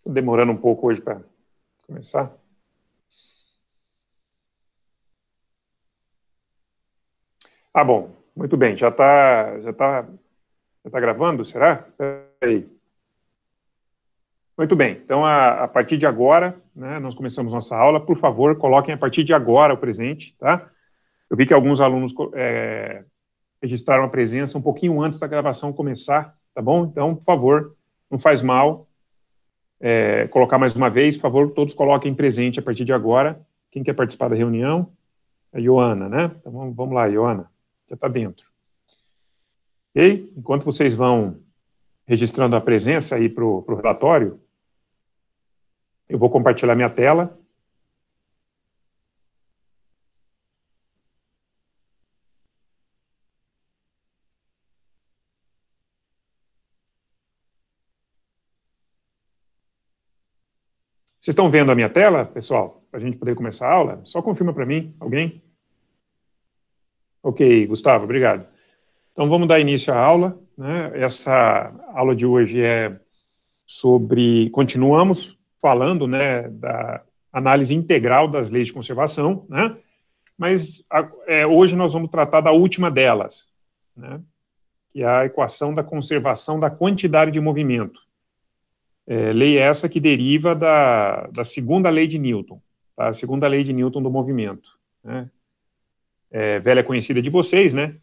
Estou demorando um pouco hoje para começar. Ah, bom, muito bem, já está já tá, já tá gravando, será? Peraí. Muito bem, então a, a partir de agora, né, nós começamos nossa aula, por favor, coloquem a partir de agora o presente, tá? Eu vi que alguns alunos é, registraram a presença um pouquinho antes da gravação começar, tá bom? Então, por favor, não faz mal, é, colocar mais uma vez, por favor, todos coloquem presente a partir de agora. Quem quer participar da reunião? A Ioana, né? Então vamos, vamos lá, Ioana, já está dentro. Enquanto vocês vão registrando a presença aí para o relatório, eu vou compartilhar minha tela. Vocês estão vendo a minha tela, pessoal? Para a gente poder começar a aula? Só confirma para mim, alguém? Ok, Gustavo, obrigado. Então vamos dar início à aula. Né? Essa aula de hoje é sobre. Continuamos falando né, da análise integral das leis de conservação, né? mas é, hoje nós vamos tratar da última delas, né? que é a equação da conservação da quantidade de movimento. É, lei essa que deriva da, da segunda lei de Newton, tá? a segunda lei de Newton do movimento. Né? É, velha conhecida de vocês, né?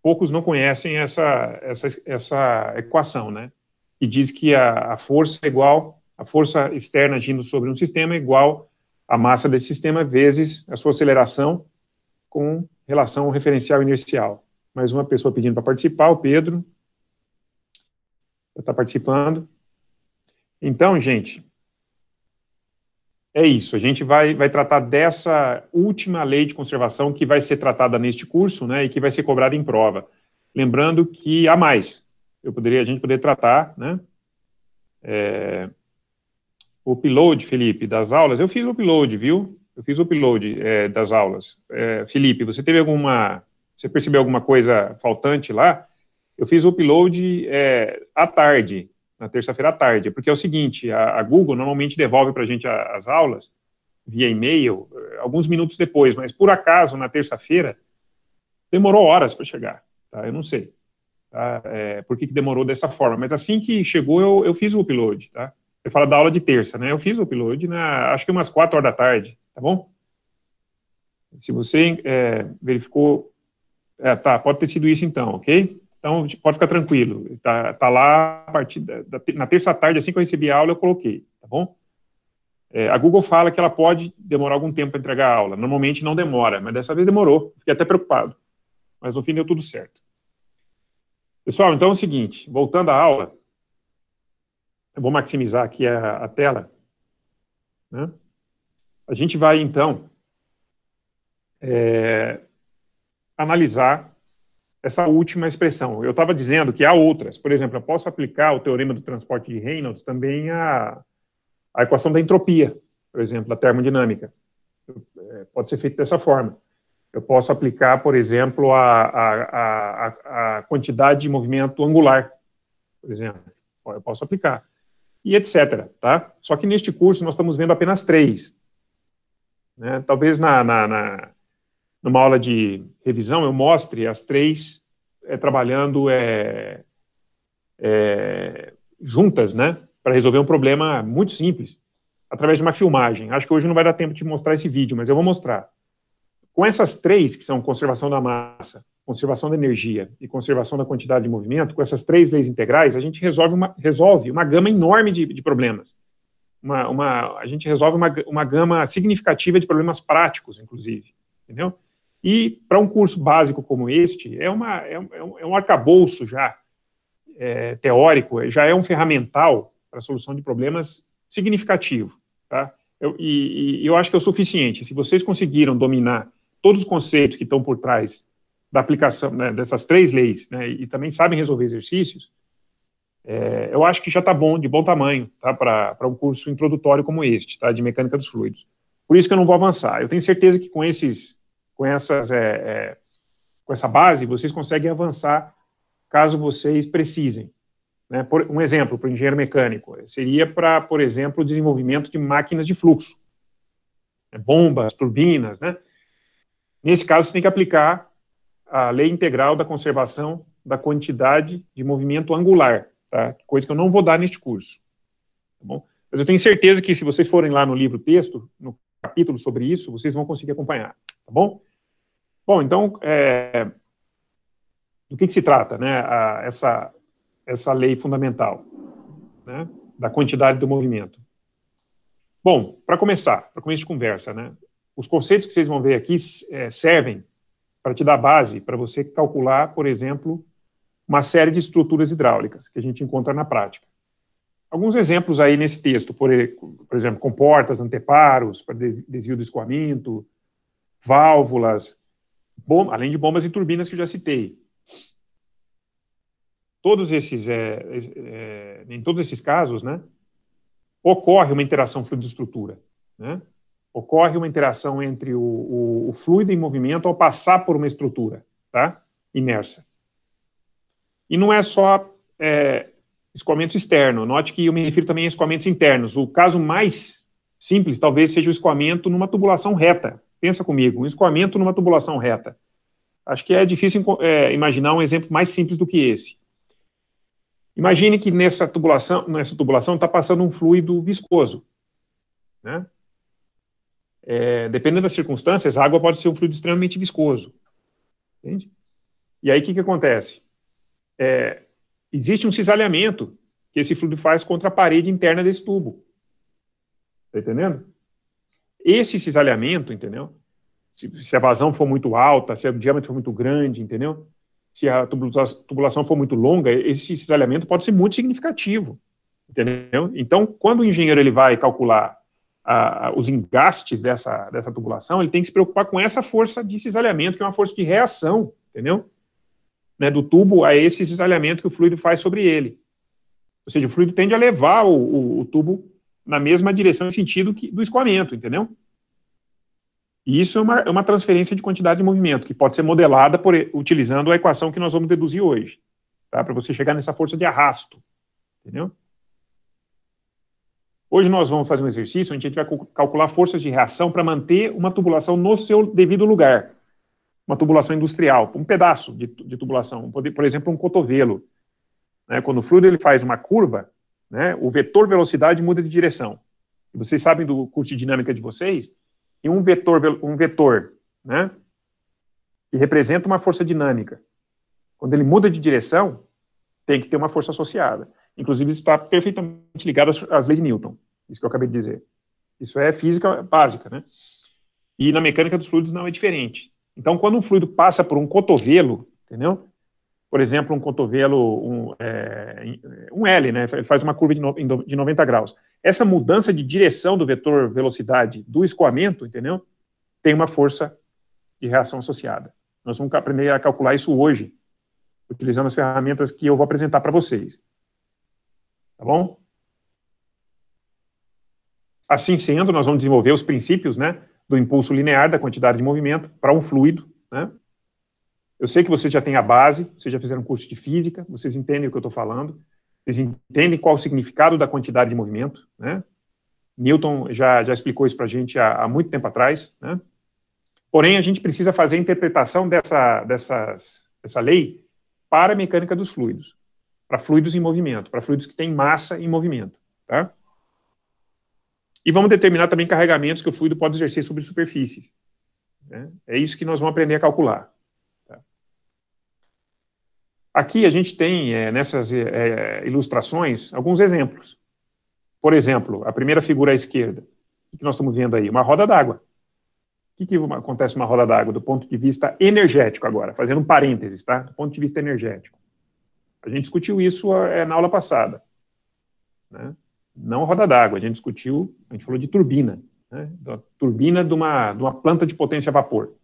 Poucos não conhecem essa, essa, essa equação, né? Que diz que a, a força é igual, a força externa agindo sobre um sistema é igual à massa desse sistema vezes a sua aceleração com relação ao referencial inercial. Mais uma pessoa pedindo para participar, o Pedro. está participando. Então, gente, é isso. A gente vai, vai tratar dessa última lei de conservação que vai ser tratada neste curso, né, e que vai ser cobrada em prova. Lembrando que há mais. Eu poderia, a gente poderia tratar, né, é, o upload, Felipe, das aulas. Eu fiz o upload, viu? Eu fiz o upload é, das aulas. É, Felipe, você teve alguma, você percebeu alguma coisa faltante lá? Eu fiz o upload é, à tarde, na terça-feira à tarde, porque é o seguinte, a, a Google normalmente devolve para a gente as aulas via e-mail eh, alguns minutos depois, mas por acaso, na terça-feira, demorou horas para chegar, tá? Eu não sei tá? é, por que, que demorou dessa forma, mas assim que chegou, eu, eu fiz o upload, tá? Você fala da aula de terça, né? Eu fiz o upload, na, acho que umas 4 horas da tarde, tá bom? Se você é, verificou, é, tá, pode ter sido isso então, ok? Então, pode ficar tranquilo. Está tá lá a partir da, da, na terça tarde, assim que eu recebi a aula, eu coloquei, tá bom? É, a Google fala que ela pode demorar algum tempo para entregar a aula. Normalmente não demora, mas dessa vez demorou. Fiquei até preocupado. Mas no fim deu tudo certo. Pessoal, então é o seguinte, voltando à aula, eu vou maximizar aqui a, a tela. Né? A gente vai, então, é, analisar essa última expressão. Eu estava dizendo que há outras. Por exemplo, eu posso aplicar o teorema do transporte de Reynolds também à, à equação da entropia, por exemplo, da termodinâmica. É, pode ser feito dessa forma. Eu posso aplicar, por exemplo, a, a, a, a quantidade de movimento angular, por exemplo. Eu posso aplicar. E etc. Tá? Só que neste curso nós estamos vendo apenas três. Né? Talvez na, na, na numa aula de revisão, eu mostre as três é, trabalhando é, é, juntas, né? Para resolver um problema muito simples, através de uma filmagem. Acho que hoje não vai dar tempo de mostrar esse vídeo, mas eu vou mostrar. Com essas três, que são conservação da massa, conservação da energia e conservação da quantidade de movimento, com essas três leis integrais, a gente resolve uma, resolve uma gama enorme de, de problemas. Uma, uma, a gente resolve uma, uma gama significativa de problemas práticos, inclusive. Entendeu? E para um curso básico como este, é, uma, é, um, é um é arcabouço já é, teórico, é, já é um ferramental para a solução de problemas significativo. Tá? Eu, e, e eu acho que é o suficiente. Se vocês conseguiram dominar todos os conceitos que estão por trás da aplicação né, dessas três leis, né, e também sabem resolver exercícios, é, eu acho que já está bom, de bom tamanho, tá, para um curso introdutório como este, tá, de mecânica dos fluidos. Por isso que eu não vou avançar. Eu tenho certeza que com esses com, essas, é, é, com essa base, vocês conseguem avançar caso vocês precisem. Né? Por, um exemplo para o engenheiro mecânico seria para, por exemplo, o desenvolvimento de máquinas de fluxo, né? bombas, turbinas. Né? Nesse caso, você tem que aplicar a lei integral da conservação da quantidade de movimento angular, tá? coisa que eu não vou dar neste curso. Tá bom? Mas eu tenho certeza que, se vocês forem lá no livro texto, no capítulo sobre isso, vocês vão conseguir acompanhar. Tá bom? Bom, então, é, do que, que, se trata né, a, essa, essa lei fundamental né, da quantidade do movimento? Bom, para começar, para começo de conversa, né, os conceitos que vocês vão ver aqui é, servem para te dar base para você calcular, por exemplo, uma série de estruturas hidráulicas que a gente encontra na prática. Alguns exemplos aí nesse texto, por, por exemplo, comportas, anteparos, para desvio do escoamento, válvulas, Bom, além de bombas e turbinas que eu já citei. Todos esses, é, é, em todos esses casos, né, ocorre uma interação fluido-estrutura. Né? Ocorre uma interação entre o, o, o, fluido em movimento ao passar por uma estrutura tá? imersa. E não é só é, escoamento externo. Note que eu me refiro também a escoamentos internos. O caso mais simples talvez seja o escoamento numa tubulação reta, Pensa comigo, um escoamento numa tubulação reta. Acho que é difícil é, imaginar um exemplo mais simples do que esse. Imagine que nessa tubulação nessa tubulação está passando um fluido viscoso, né? É, dependendo das circunstâncias, a água pode ser um fluido extremamente viscoso, entende? E aí o que, que acontece? É, existe um cisalhamento que esse fluido faz contra a parede interna desse tubo, Está entendendo? esse cisalhamento, entendeu? Se, se, a vazão for muito alta, se o diâmetro for muito grande, entendeu? Se a tubulação for muito longa, esse cisalhamento pode ser muito significativo, entendeu? Então, quando o engenheiro ele vai calcular os engastes dessa, dessa tubulação, ele tem que se preocupar com essa força de cisalhamento, que é uma força de reação, entendeu? Né, do tubo a esse cisalhamento que o fluido faz sobre ele. Ou seja, o fluido tende a levar o, o, o tubo na mesma direção e sentido que, do escoamento, entendeu? E isso é uma, é uma transferência de quantidade de movimento, que pode ser modelada por, utilizando a equação que nós vamos deduzir hoje, tá? para você chegar nessa força de arrasto, entendeu? Hoje nós vamos fazer um exercício onde a gente vai calcular forças de reação para manter uma tubulação no seu devido lugar. Uma tubulação industrial, um pedaço de, de tubulação, por exemplo, um cotovelo. Né? Quando o fluido ele faz uma curva, né? O vetor velocidade muda de direção. Vocês sabem do curso de dinâmica de vocês? E um vetor, um vetor né, que representa uma força dinâmica, quando ele muda de direção, tem que ter uma força associada. Inclusive, está perfeitamente ligado às, às leis de Newton. Isso que eu acabei de dizer. Isso é física básica, né? E na mecânica dos fluidos não é diferente. Então, quando um fluido passa por um cotovelo, entendeu? por exemplo, um cotovelo, um, é, um L, né? Ele faz uma curva de, no, de 90 graus. Essa mudança de direção do vetor velocidade do escoamento, entendeu? Tem uma força de reação associada. Nós vamos aprender a calcular isso hoje, utilizando as ferramentas que eu vou apresentar para vocês. Tá bom? Assim sendo, nós vamos desenvolver os princípios, né? Do impulso linear da quantidade de movimento para um fluido, né? Eu sei que vocês já têm a base, vocês já fizeram curso de física, vocês entendem o que eu estou falando, vocês entendem qual o significado da quantidade de movimento, né? Newton já, já explicou isso para a gente há, há, muito tempo atrás, né? Porém, a gente precisa fazer a interpretação dessa, dessas, dessa lei para a mecânica dos fluidos, para fluidos em movimento, para fluidos que têm massa em movimento, tá? E vamos determinar também carregamentos que o fluido pode exercer sobre superfícies. Né? É isso que nós vamos aprender a calcular. Aqui a gente tem é, nessas é, é, ilustrações alguns exemplos. Por exemplo, a primeira figura à esquerda, o que nós estamos vendo aí? Uma roda d'água. O que, que acontece uma roda d'água do ponto de vista energético agora? Fazendo um parênteses, tá? Do ponto de vista energético. A gente discutiu isso é, na aula passada. Né? Não roda d'água, a gente discutiu, a gente falou de turbina. Né? Da turbina de uma, de uma planta de potência a vapor,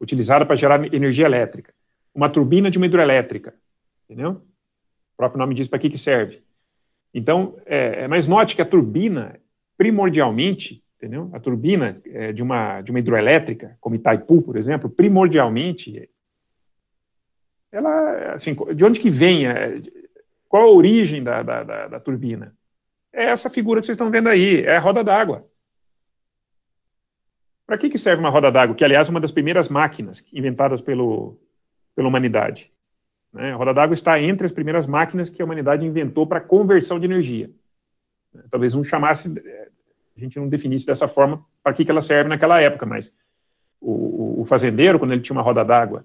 utilizada para gerar energia elétrica uma turbina de uma hidrelétrica, entendeu? O próprio nome diz para que, que serve. Então, é, é mas note que a turbina, primordialmente, entendeu? A turbina é, de, uma, de uma hidrelétrica, como Itaipu, por exemplo, primordialmente, ela, assim, de onde que vem, a, é, qual a origem da, da, da, da turbina? É essa figura que vocês estão vendo aí, é a roda d'água. Para que, que serve uma roda d'água? Que, aliás, é uma das primeiras máquinas inventadas pelo pela humanidade. Né? A roda d'água está entre as primeiras máquinas que a humanidade inventou para conversão de energia. Talvez um chamasse, eh, a gente não definisse dessa forma para que, que ela serve naquela época, mas o, o fazendeiro, quando ele tinha uma roda d'água,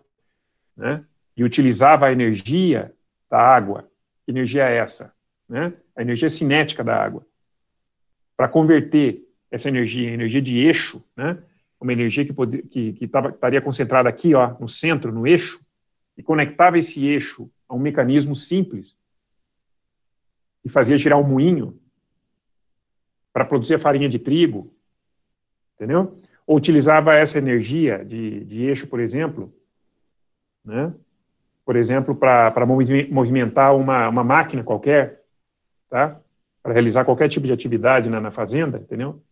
né, e utilizava a energia da água, que energia é essa? Né? A energia cinética da água, para converter essa energia em energia de eixo, né? uma energia que, que, que tava, estaria concentrada aqui, ó, no centro, no eixo, e conectava esse eixo a um mecanismo simples e fazia girar um moinho para produzir a farinha de trigo, entendeu? Ou utilizava essa energia de, de eixo, por exemplo, né? por exemplo, para movimentar uma, uma máquina qualquer, tá? para realizar qualquer tipo de atividade na, na fazenda, entendeu?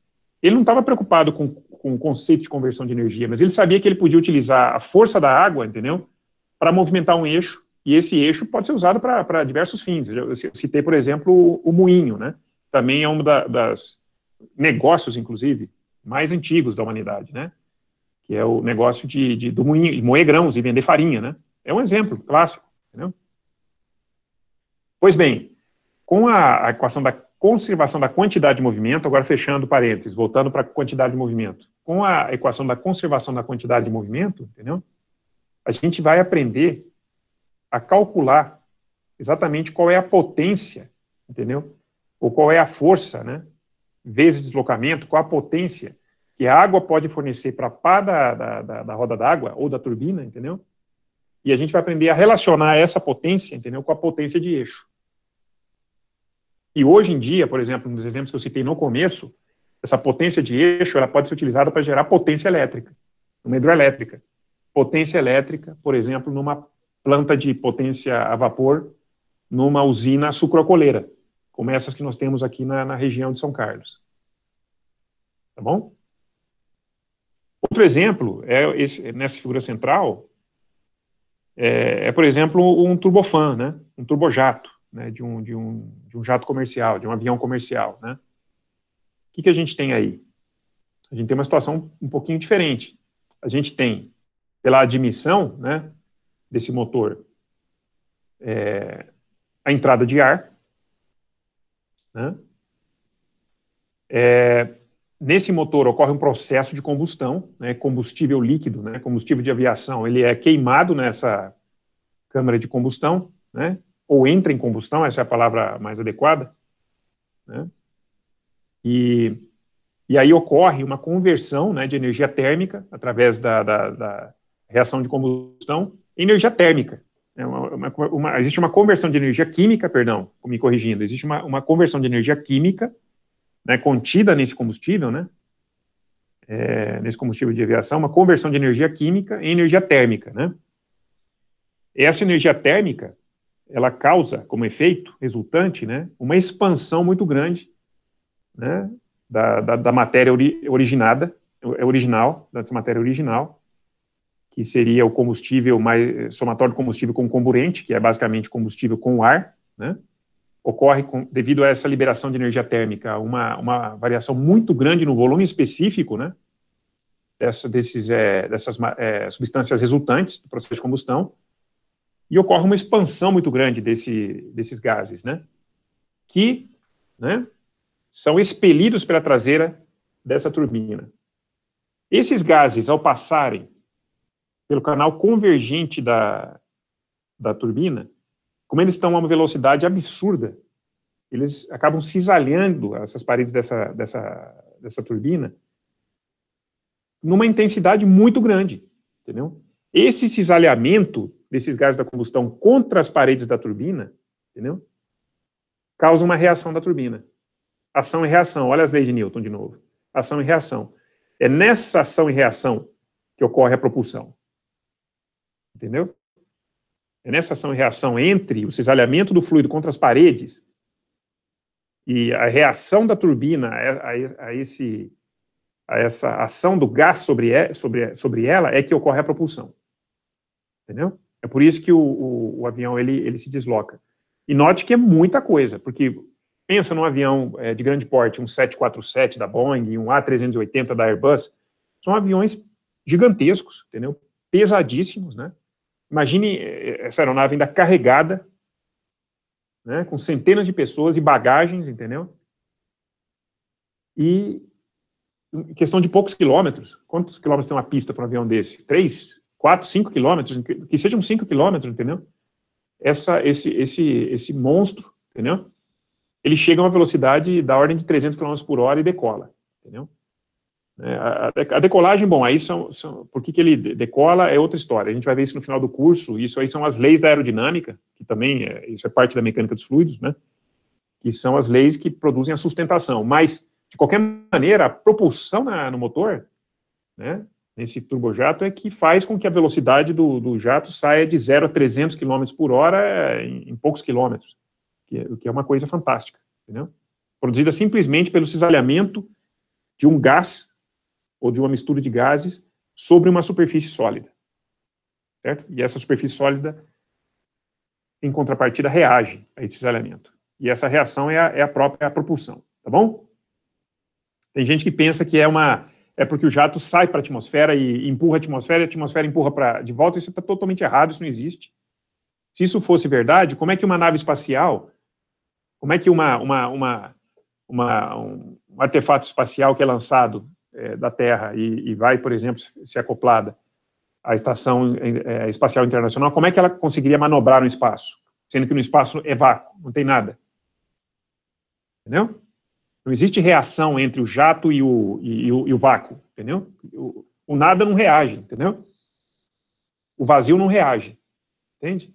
Ele não estava preocupado com, com o conceito de conversão de energia, mas ele sabia que ele podia utilizar a força da água, entendeu? para movimentar um eixo, e esse eixo pode ser usado para diversos fins. Eu citei, por exemplo, o, o moinho, né? Também é um da, das negócios, inclusive, mais antigos da humanidade, né? Que é o negócio de, de do moinho, de moer grãos e vender farinha, né? É um exemplo clássico, entendeu? Pois bem, com a, a equação da conservação da quantidade de movimento, agora fechando parênteses, voltando para a quantidade de movimento, com a equação da conservação da quantidade de movimento, entendeu? a gente vai aprender a calcular exatamente qual é a potência, entendeu? Ou qual é a força, né? Vezes deslocamento, qual a potência que a água pode fornecer para a pá da, da, da, da roda d'água ou da turbina, entendeu? E a gente vai aprender a relacionar essa potência, entendeu, com a potência de eixo. E hoje em dia, por exemplo, um dos exemplos que eu citei no começo, essa potência de eixo ela pode ser utilizada para gerar potência elétrica, uma hidroelétrica potência elétrica, por exemplo, numa planta de potência a vapor, numa usina sucrocoleira, como essas que nós temos aqui na, na região de São Carlos. Tá bom? Outro exemplo, é esse, nessa figura central, é, é, por exemplo, um turbofan, né? um turbojato, né? de, um, de, um, de um jato comercial, de um avião comercial. Né? O que, que a gente tem aí? A gente tem uma situação um pouquinho diferente. A gente tem pela admissão né, desse motor é, a entrada de ar. Né? É, nesse motor ocorre um processo de combustão, né, combustível líquido, né, combustível de aviação, ele é queimado nessa câmara de combustão, né, ou entra em combustão, essa é a palavra mais adequada, né, e, e aí ocorre uma conversão né, de energia térmica através da, da, da reação de combustão, energia térmica. É uma, uma, uma, existe uma conversão de energia química, perdão, me corrigindo, existe uma, conversão de energia química né, contida nesse combustível, né, é, nesse combustível de aviação, uma conversão de energia química em energia térmica. Né. Essa energia térmica, ela causa, como efeito resultante, né, uma expansão muito grande né, da, da, da matéria ori, originada, é original, dessa matéria original, que seria o combustível mais eh, somatório de combustível com comburente, que é basicamente combustível com ar, né? ocorre com, devido a essa liberação de energia térmica uma, uma variação muito grande no volume específico, né? Dessa, desses, é, dessas é, substâncias resultantes do processo de combustão e ocorre uma expansão muito grande desse, desses gases, né? Que, né? São expelidos pela traseira dessa turbina. Esses gases, ao passarem pelo canal convergente da, da turbina, como eles estão a uma velocidade absurda, eles acabam cisalhando essas paredes dessa, dessa, dessa turbina numa intensidade muito grande, entendeu? Esse cisalhamento desses gases da combustão contra as paredes da turbina, entendeu? Causa uma reação da turbina. Ação e reação, olha as leis de Newton de novo. Ação e reação. É nessa ação e reação que ocorre a propulsão. Entendeu? É nessa ação e reação entre o cisalhamento do fluido contra as paredes e a reação da turbina a, a, a esse, a essa ação do gás sobre, sobre, sobre ela é que ocorre a propulsão. Entendeu? É por isso que o, o, o avião ele, ele se desloca. E note que é muita coisa, porque pensa num avião é, de grande porte, um 747 da Boeing, um A380 da Airbus, são aviões gigantescos, entendeu? Pesadíssimos, né? Imagine eh, eh, essa aeronave ainda carregada, né, com centenas de pessoas e bagagens, entendeu? E em hum, questão de poucos quilômetros, quantos quilômetros tem uma pista para um avião desse? Três, quatro, cinco quilômetros, que sejam cinco quilômetros, entendeu? Essa, esse, esse, esse monstro, entendeu? Ele chega a uma velocidade da ordem de 300 km por hora e decola, entendeu? Né? A decolagem, bom, aí são, são por que, que ele decola é outra história. A gente vai ver isso no final do curso. Isso aí são as leis da aerodinâmica, que também é, isso é parte da mecânica dos fluidos, né? Que são as leis que produzem a sustentação. Mas de qualquer maneira, a propulsão na, no motor, né? Nesse turbojato é que faz com que a velocidade do, do jato saia de 0 a 300 km por hora em, em poucos quilômetros, que, é, o que é uma coisa fantástica, entendeu? Produzida simplesmente pelo cisalhamento de um gás ou de uma mistura de gases sobre uma superfície sólida. Certo? E essa superfície sólida, em contrapartida, reage a esse isolamento. E essa reação é a, é a própria é propulsão, tá bom? Tem gente que pensa que é uma é porque o jato sai para a atmosfera e empurra a atmosfera, e a atmosfera empurra para de volta. Isso está totalmente errado, isso não existe. Se isso fosse verdade, como é que uma nave espacial, como é que uma, uma, uma, uma um artefato espacial que é lançado é, da Terra e, e, vai, por exemplo, ser é acoplada à Estação é, Espacial Internacional, como é que ela conseguiria manobrar no espaço? Sendo que no espaço é vácuo, não tem nada. Entendeu? Não existe reação entre o jato e o, e, e o, o, vácuo, entendeu? O, o nada não reage, entendeu? O vazio não reage, entende?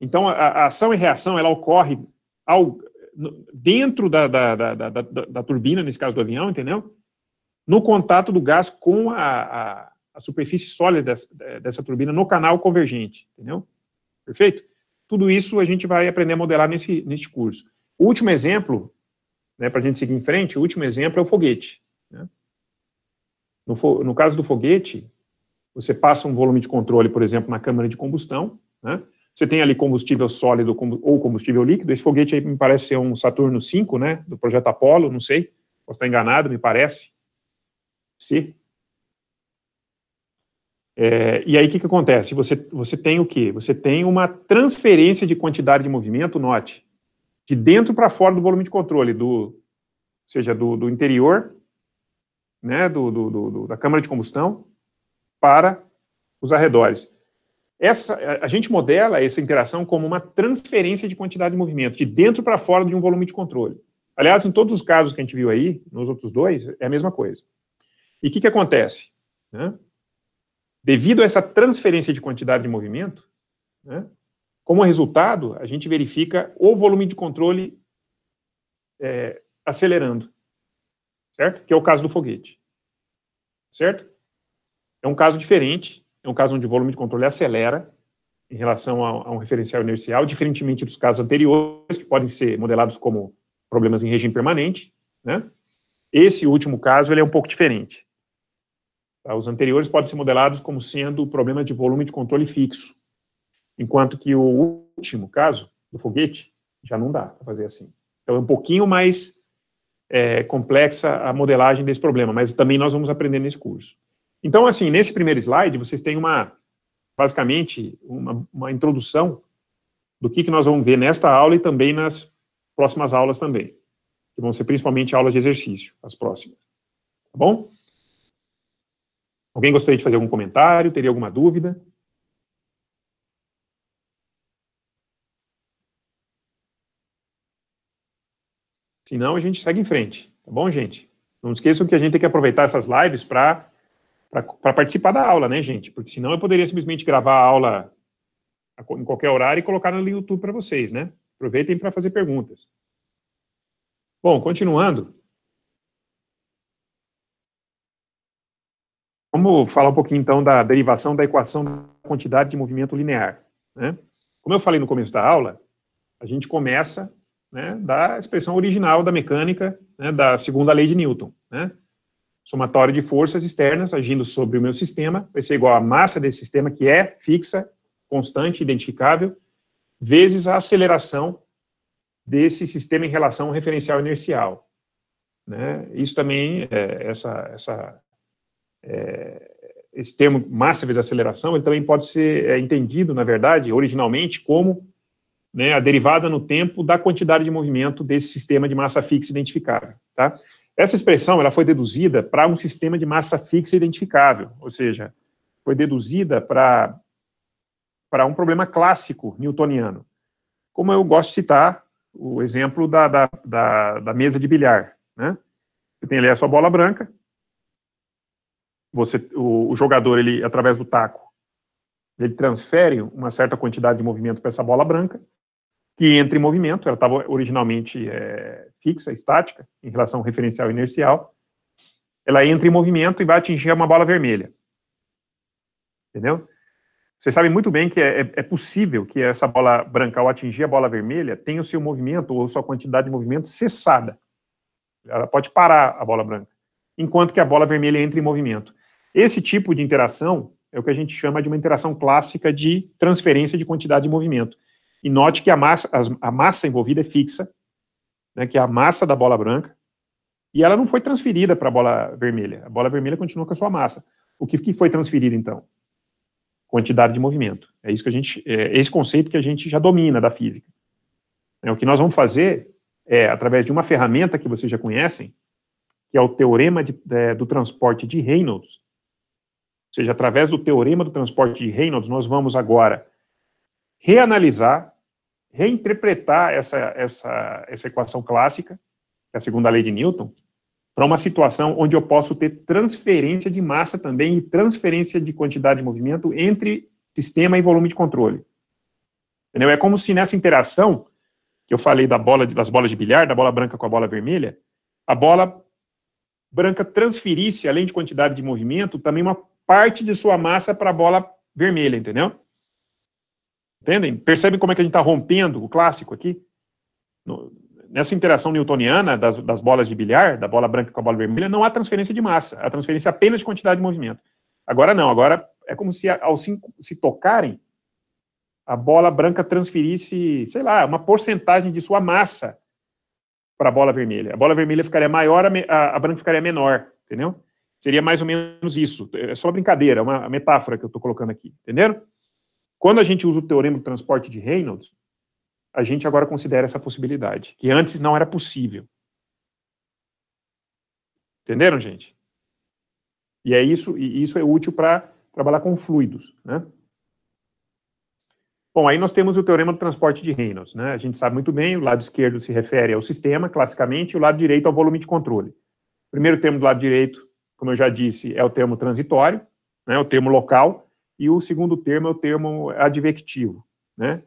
Então, a, a ação e reação, ela ocorre ao, dentro da, da, da, da, turbina, nesse caso do avião, entendeu? no contato do gás com a, a, a superfície sólida dessa, é, dessa, turbina no canal convergente, entendeu? Perfeito? Tudo isso a gente vai aprender a modelar nesse, nesse curso. O último exemplo, né, para a gente seguir em frente, o último exemplo é o foguete. Né? No, no caso do foguete, você passa um volume de controle, por exemplo, na câmara de combustão, né? Você tem ali combustível sólido ou combustível líquido. Esse foguete aí me parece ser um Saturno 5, né? Do projeto Apollo, não sei. Posso estar enganado, me parece. É, e aí o que, que acontece? Você, você tem o quê? Você tem uma transferência de quantidade de movimento, note, de dentro para fora do volume de controle, do, ou seja, do, do interior, né, do, do, do, da câmara de combustão, para os arredores. Essa, a gente modela essa interação como uma transferência de quantidade de movimento, de dentro para fora de um volume de controle. Aliás, em todos os casos que a gente viu aí, nos outros dois, é a mesma coisa. E o que, que acontece? Né? Devido a essa transferência de quantidade de movimento, né, como resultado, a gente verifica o volume de controle é, acelerando, certo? Que é o caso do foguete, certo? É um caso diferente, é um caso onde o volume de controle acelera em relação a, a um referencial inercial, diferentemente dos casos anteriores, que podem ser modelados como problemas em regime permanente, né? Esse último caso, ele é um pouco diferente. Ah, os anteriores podem ser modelados como sendo o problema de volume de controle fixo, enquanto que o último caso, do foguete, já não dá para fazer assim. Então é um pouquinho mais é, complexa a modelagem desse problema, mas também nós vamos aprender nesse curso. Então, assim, nesse primeiro slide, vocês têm uma, basicamente, uma, uma introdução do que, que nós vamos ver nesta aula e também nas próximas aulas também, que vão ser principalmente aulas de exercício, as próximas. Tá bom? Alguém gostaria de fazer algum comentário? Teria alguma dúvida? Se não, a gente segue em frente, tá bom, gente? Não esqueçam que a gente tem que aproveitar essas lives para participar da aula, né, gente? Porque senão eu poderia simplesmente gravar a aula em qualquer horário e colocar no YouTube para vocês, né? Aproveitem para fazer perguntas. Bom, continuando. Vamos falar um pouquinho então da derivação da equação da quantidade de movimento linear. Né? Como eu falei no começo da aula, a gente começa né, da expressão original da mecânica, né, da segunda lei de Newton. Né? Somatório de forças externas agindo sobre o meu sistema vai ser igual à massa desse sistema, que é fixa, constante, identificável, vezes a aceleração desse sistema em relação ao referencial inercial. Né? Isso também, é, essa, essa é, esse termo massa vezes aceleração, ele também pode ser é, entendido, na verdade, originalmente, como né, a derivada no tempo da quantidade de movimento desse sistema de massa fixa identificável. Tá? Essa expressão ela foi deduzida para um sistema de massa fixa identificável, ou seja, foi deduzida para para um problema clássico newtoniano. Como eu gosto de citar o exemplo da, da, da, da mesa de bilhar. Né? Você tem ali a sua bola branca, você, o, o jogador, ele através do taco, ele transfere uma certa quantidade de movimento para essa bola branca, que entra em movimento, ela estava originalmente é, fixa, estática, em relação ao referencial inercial, ela entra em movimento e vai atingir uma bola vermelha. Entendeu? Vocês sabem muito bem que é, é, é, possível que essa bola branca, ao atingir a bola vermelha, tenha o seu movimento ou sua quantidade de movimento cessada. Ela pode parar a bola branca, enquanto que a bola vermelha entra em movimento. Esse tipo de interação é o que a gente chama de uma interação clássica de transferência de quantidade de movimento. E note que a massa, a massa envolvida é fixa, né, que é a massa da bola branca, e ela não foi transferida para a bola vermelha. A bola vermelha continua com a sua massa. O que, que foi transferido, então? Quantidade de movimento. É isso que a gente, é, é esse conceito que a gente já domina da física. É, o que nós vamos fazer é, através de uma ferramenta que vocês já conhecem, que é o teorema de, é, do transporte de Reynolds, seja, através do teorema do transporte de Reynolds, nós vamos agora reanalisar, reinterpretar essa, essa, essa equação clássica, que é a segunda lei de Newton, para uma situação onde eu posso ter transferência de massa também e transferência de quantidade de movimento entre sistema e volume de controle. Entendeu? É como se nessa interação que eu falei da bola, das bolas de bilhar, da bola branca com a bola vermelha, a bola branca transferisse, além de quantidade de movimento, também uma parte de sua massa para a bola vermelha, entendeu? Entendem? Percebem como é que a gente está rompendo o clássico aqui? No, nessa interação newtoniana das, das bolas de bilhar, da bola branca com a bola vermelha, não há transferência de massa, há transferência apenas de quantidade de movimento. Agora não, agora é como se ao se, se tocarem, a bola branca transferisse, sei lá, uma porcentagem de sua massa para a bola vermelha. A bola vermelha ficaria maior, a, a branca ficaria menor, entendeu? Seria mais ou menos isso. É só uma brincadeira, é uma metáfora que eu estou colocando aqui, entenderam? Quando a gente usa o teorema do transporte de Reynolds, a gente agora considera essa possibilidade, que antes não era possível. Entenderam, gente? E é isso, e isso é útil para trabalhar com fluidos, né? Bom, aí nós temos o teorema do transporte de Reynolds, né? A gente sabe muito bem, o lado esquerdo se refere ao sistema, classicamente, e o lado direito ao volume de controle. primeiro termo do lado direito como eu já disse, é o termo transitório, né, o termo local, e o segundo termo é o termo advectivo, né,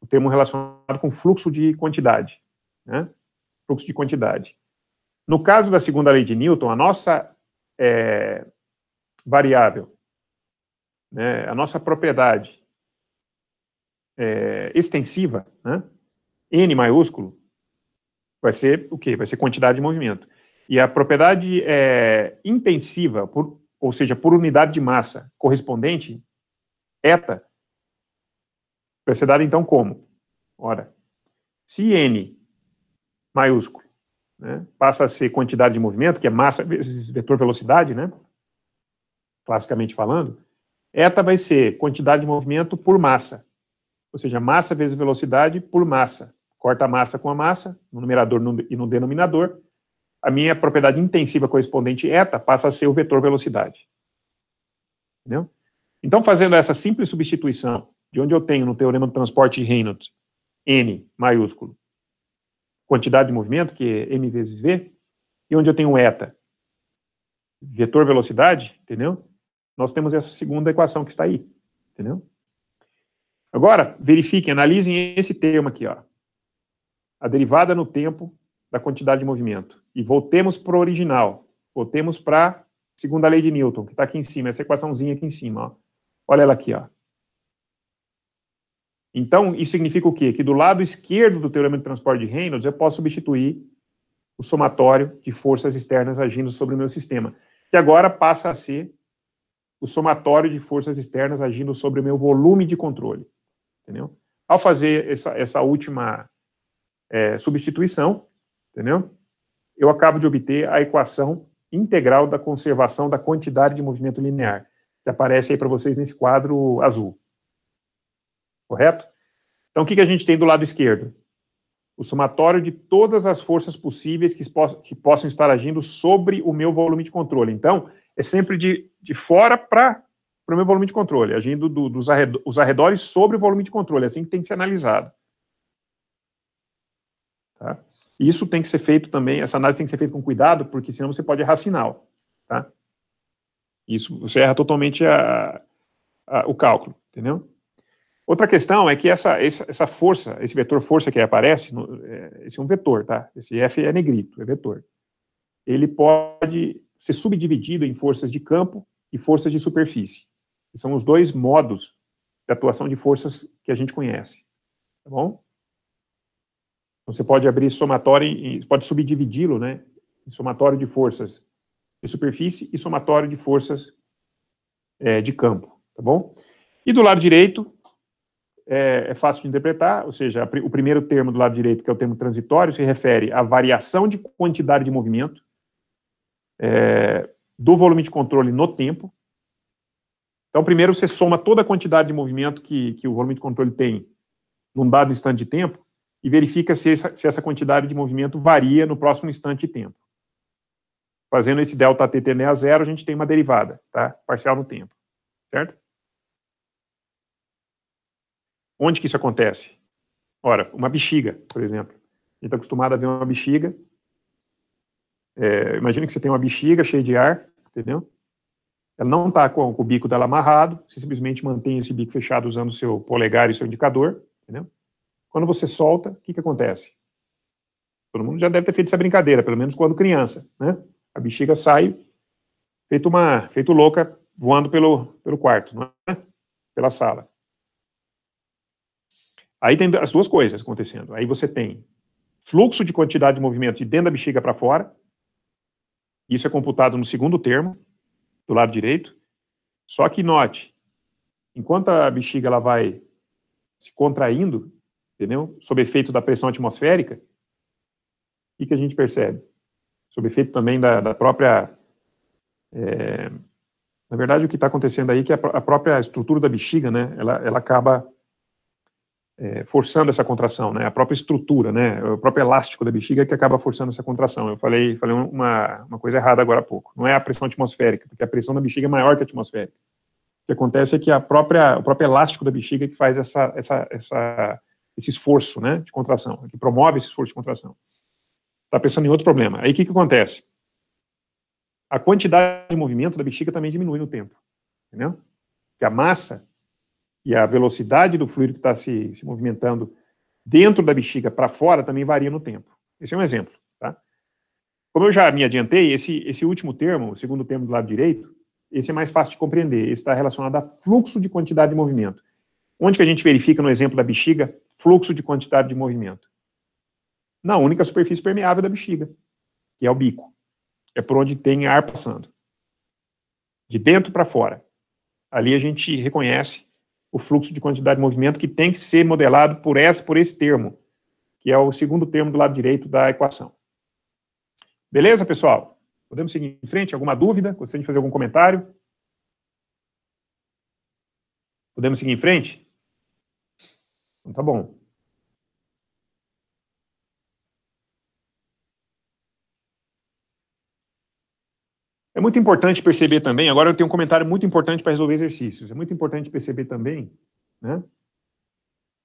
o termo relacionado com fluxo de quantidade, né, fluxo de quantidade. No caso da segunda lei de Newton, a nossa é, variável, né, a nossa propriedade é, extensiva, né, n maiúsculo, vai ser o quê? Vai ser quantidade de movimento. E a propriedade é, intensiva, por, ou seja, por unidade de massa correspondente, eta, vai ser dada então como? Ora, se n maiúsculo né, passa a ser quantidade de movimento, que é massa vezes vetor velocidade, né, classicamente falando, eta vai ser quantidade de movimento por massa, ou seja, massa vezes velocidade por massa. Corta a massa com a massa, no numerador e no denominador, a minha propriedade intensiva correspondente eta passa a ser o vetor velocidade. Entendeu? Então, fazendo essa simples substituição de onde eu tenho no teorema do transporte de Reynolds n maiúsculo quantidade de movimento, que é m vezes v, e onde eu tenho eta vetor velocidade, entendeu? Nós temos essa segunda equação que está aí, entendeu? Agora, verifiquem, analisem esse termo aqui, ó. A derivada no tempo da quantidade de movimento. E voltemos para o original. Voltemos para a segunda lei de Newton, que está aqui em cima, essa equaçãozinha aqui em cima. Ó. Olha ela aqui. Ó. Então, isso significa o quê? Que do lado esquerdo do teorema de transporte de Reynolds, eu posso substituir o somatório de forças externas agindo sobre o meu sistema, que agora passa a ser o somatório de forças externas agindo sobre o meu volume de controle. Entendeu? Ao fazer essa, essa última é, substituição, entendeu? Eu acabo de obter a equação integral da conservação da quantidade de movimento linear, que aparece aí para vocês nesse quadro azul. Correto? Então, o que, que a gente tem do lado esquerdo? O somatório de todas as forças possíveis que, possam, que possam estar agindo sobre o meu volume de controle. Então, é sempre de, de fora para o meu volume de controle, agindo do, dos arredores, arredores sobre o volume de controle, é assim que tem que ser analisado. Isso tem que ser feito também, essa análise tem que ser feita com cuidado, porque senão você pode errar sinal, tá? Isso, você erra totalmente a, a, o cálculo, entendeu? Outra questão é que essa, essa força, esse vetor força que aparece, é, esse é um vetor, tá? Esse F é negrito, é vetor. Ele pode ser subdividido em forças de campo e forças de superfície. São os dois modos de atuação de forças que a gente conhece, tá bom? você pode abrir somatório, pode subdividi-lo, né? Em somatório de forças de superfície e somatório de forças é, de campo, tá bom? E do lado direito, é, é fácil de interpretar, ou seja, a, o primeiro termo do lado direito, que é o termo transitório, se refere à variação de quantidade de movimento é, do volume de controle no tempo. Então, primeiro você soma toda a quantidade de movimento que, que o volume de controle tem num dado instante de tempo, e verifica se essa, se essa quantidade de movimento varia no próximo instante de tempo. Fazendo esse delta TT a zero, a gente tem uma derivada, tá? Parcial no tempo, certo? Onde que isso acontece? Ora, uma bexiga, por exemplo. A gente está acostumado a ver uma bexiga. É, imagina que você tem uma bexiga cheia de ar, entendeu? Ela não está com, com o bico dela amarrado, você simplesmente mantém esse bico fechado usando o seu polegar e o seu indicador, entendeu? Quando você solta, o que, que acontece? Todo mundo já deve ter feito essa brincadeira, pelo menos quando criança, né? A bexiga sai feito uma, feito louca, voando pelo, pelo quarto, não é? pela sala. Aí tem as duas coisas acontecendo. Aí você tem fluxo de quantidade de movimento de dentro da bexiga para fora. Isso é computado no segundo termo, do lado direito. Só que note, enquanto a bexiga ela vai se contraindo, entendeu? Sob efeito da pressão atmosférica, o que, a gente percebe? Sob efeito também da, da própria. É, na verdade, o que está acontecendo aí é que a, a, própria estrutura da bexiga, né, ela, ela acaba é, forçando essa contração, né, a própria estrutura, né, o próprio elástico da bexiga que acaba forçando essa contração. Eu falei, falei uma, uma coisa errada agora há pouco. Não é a pressão atmosférica, porque a pressão da bexiga é maior que a atmosférica. O que acontece é que a própria, o próprio elástico da bexiga que faz essa, essa, essa esse esforço né, de contração, que promove esse esforço de contração. Está pensando em outro problema. Aí o que, que acontece? A quantidade de movimento da bexiga também diminui no tempo. Entendeu? Porque a massa e a velocidade do fluido que está se, se movimentando dentro da bexiga para fora também varia no tempo. Esse é um exemplo. Tá? Como eu já me adiantei, esse, esse último termo, o segundo termo do lado direito, esse é mais fácil de compreender. Esse está relacionado a fluxo de quantidade de movimento. Onde que a gente verifica no exemplo da bexiga fluxo de quantidade de movimento? Na única superfície permeável da bexiga, que é o bico. É por onde tem ar passando. De dentro para fora. Ali a gente reconhece o fluxo de quantidade de movimento que tem que ser modelado por, essa, por esse termo, que é o segundo termo do lado direito da equação. Beleza, pessoal? Podemos seguir em frente? Alguma dúvida? Gostaria de fazer algum comentário? Podemos seguir em frente? Então, tá bom. É muito importante perceber também, agora eu tenho um comentário muito importante para resolver exercícios, é muito importante perceber também, né,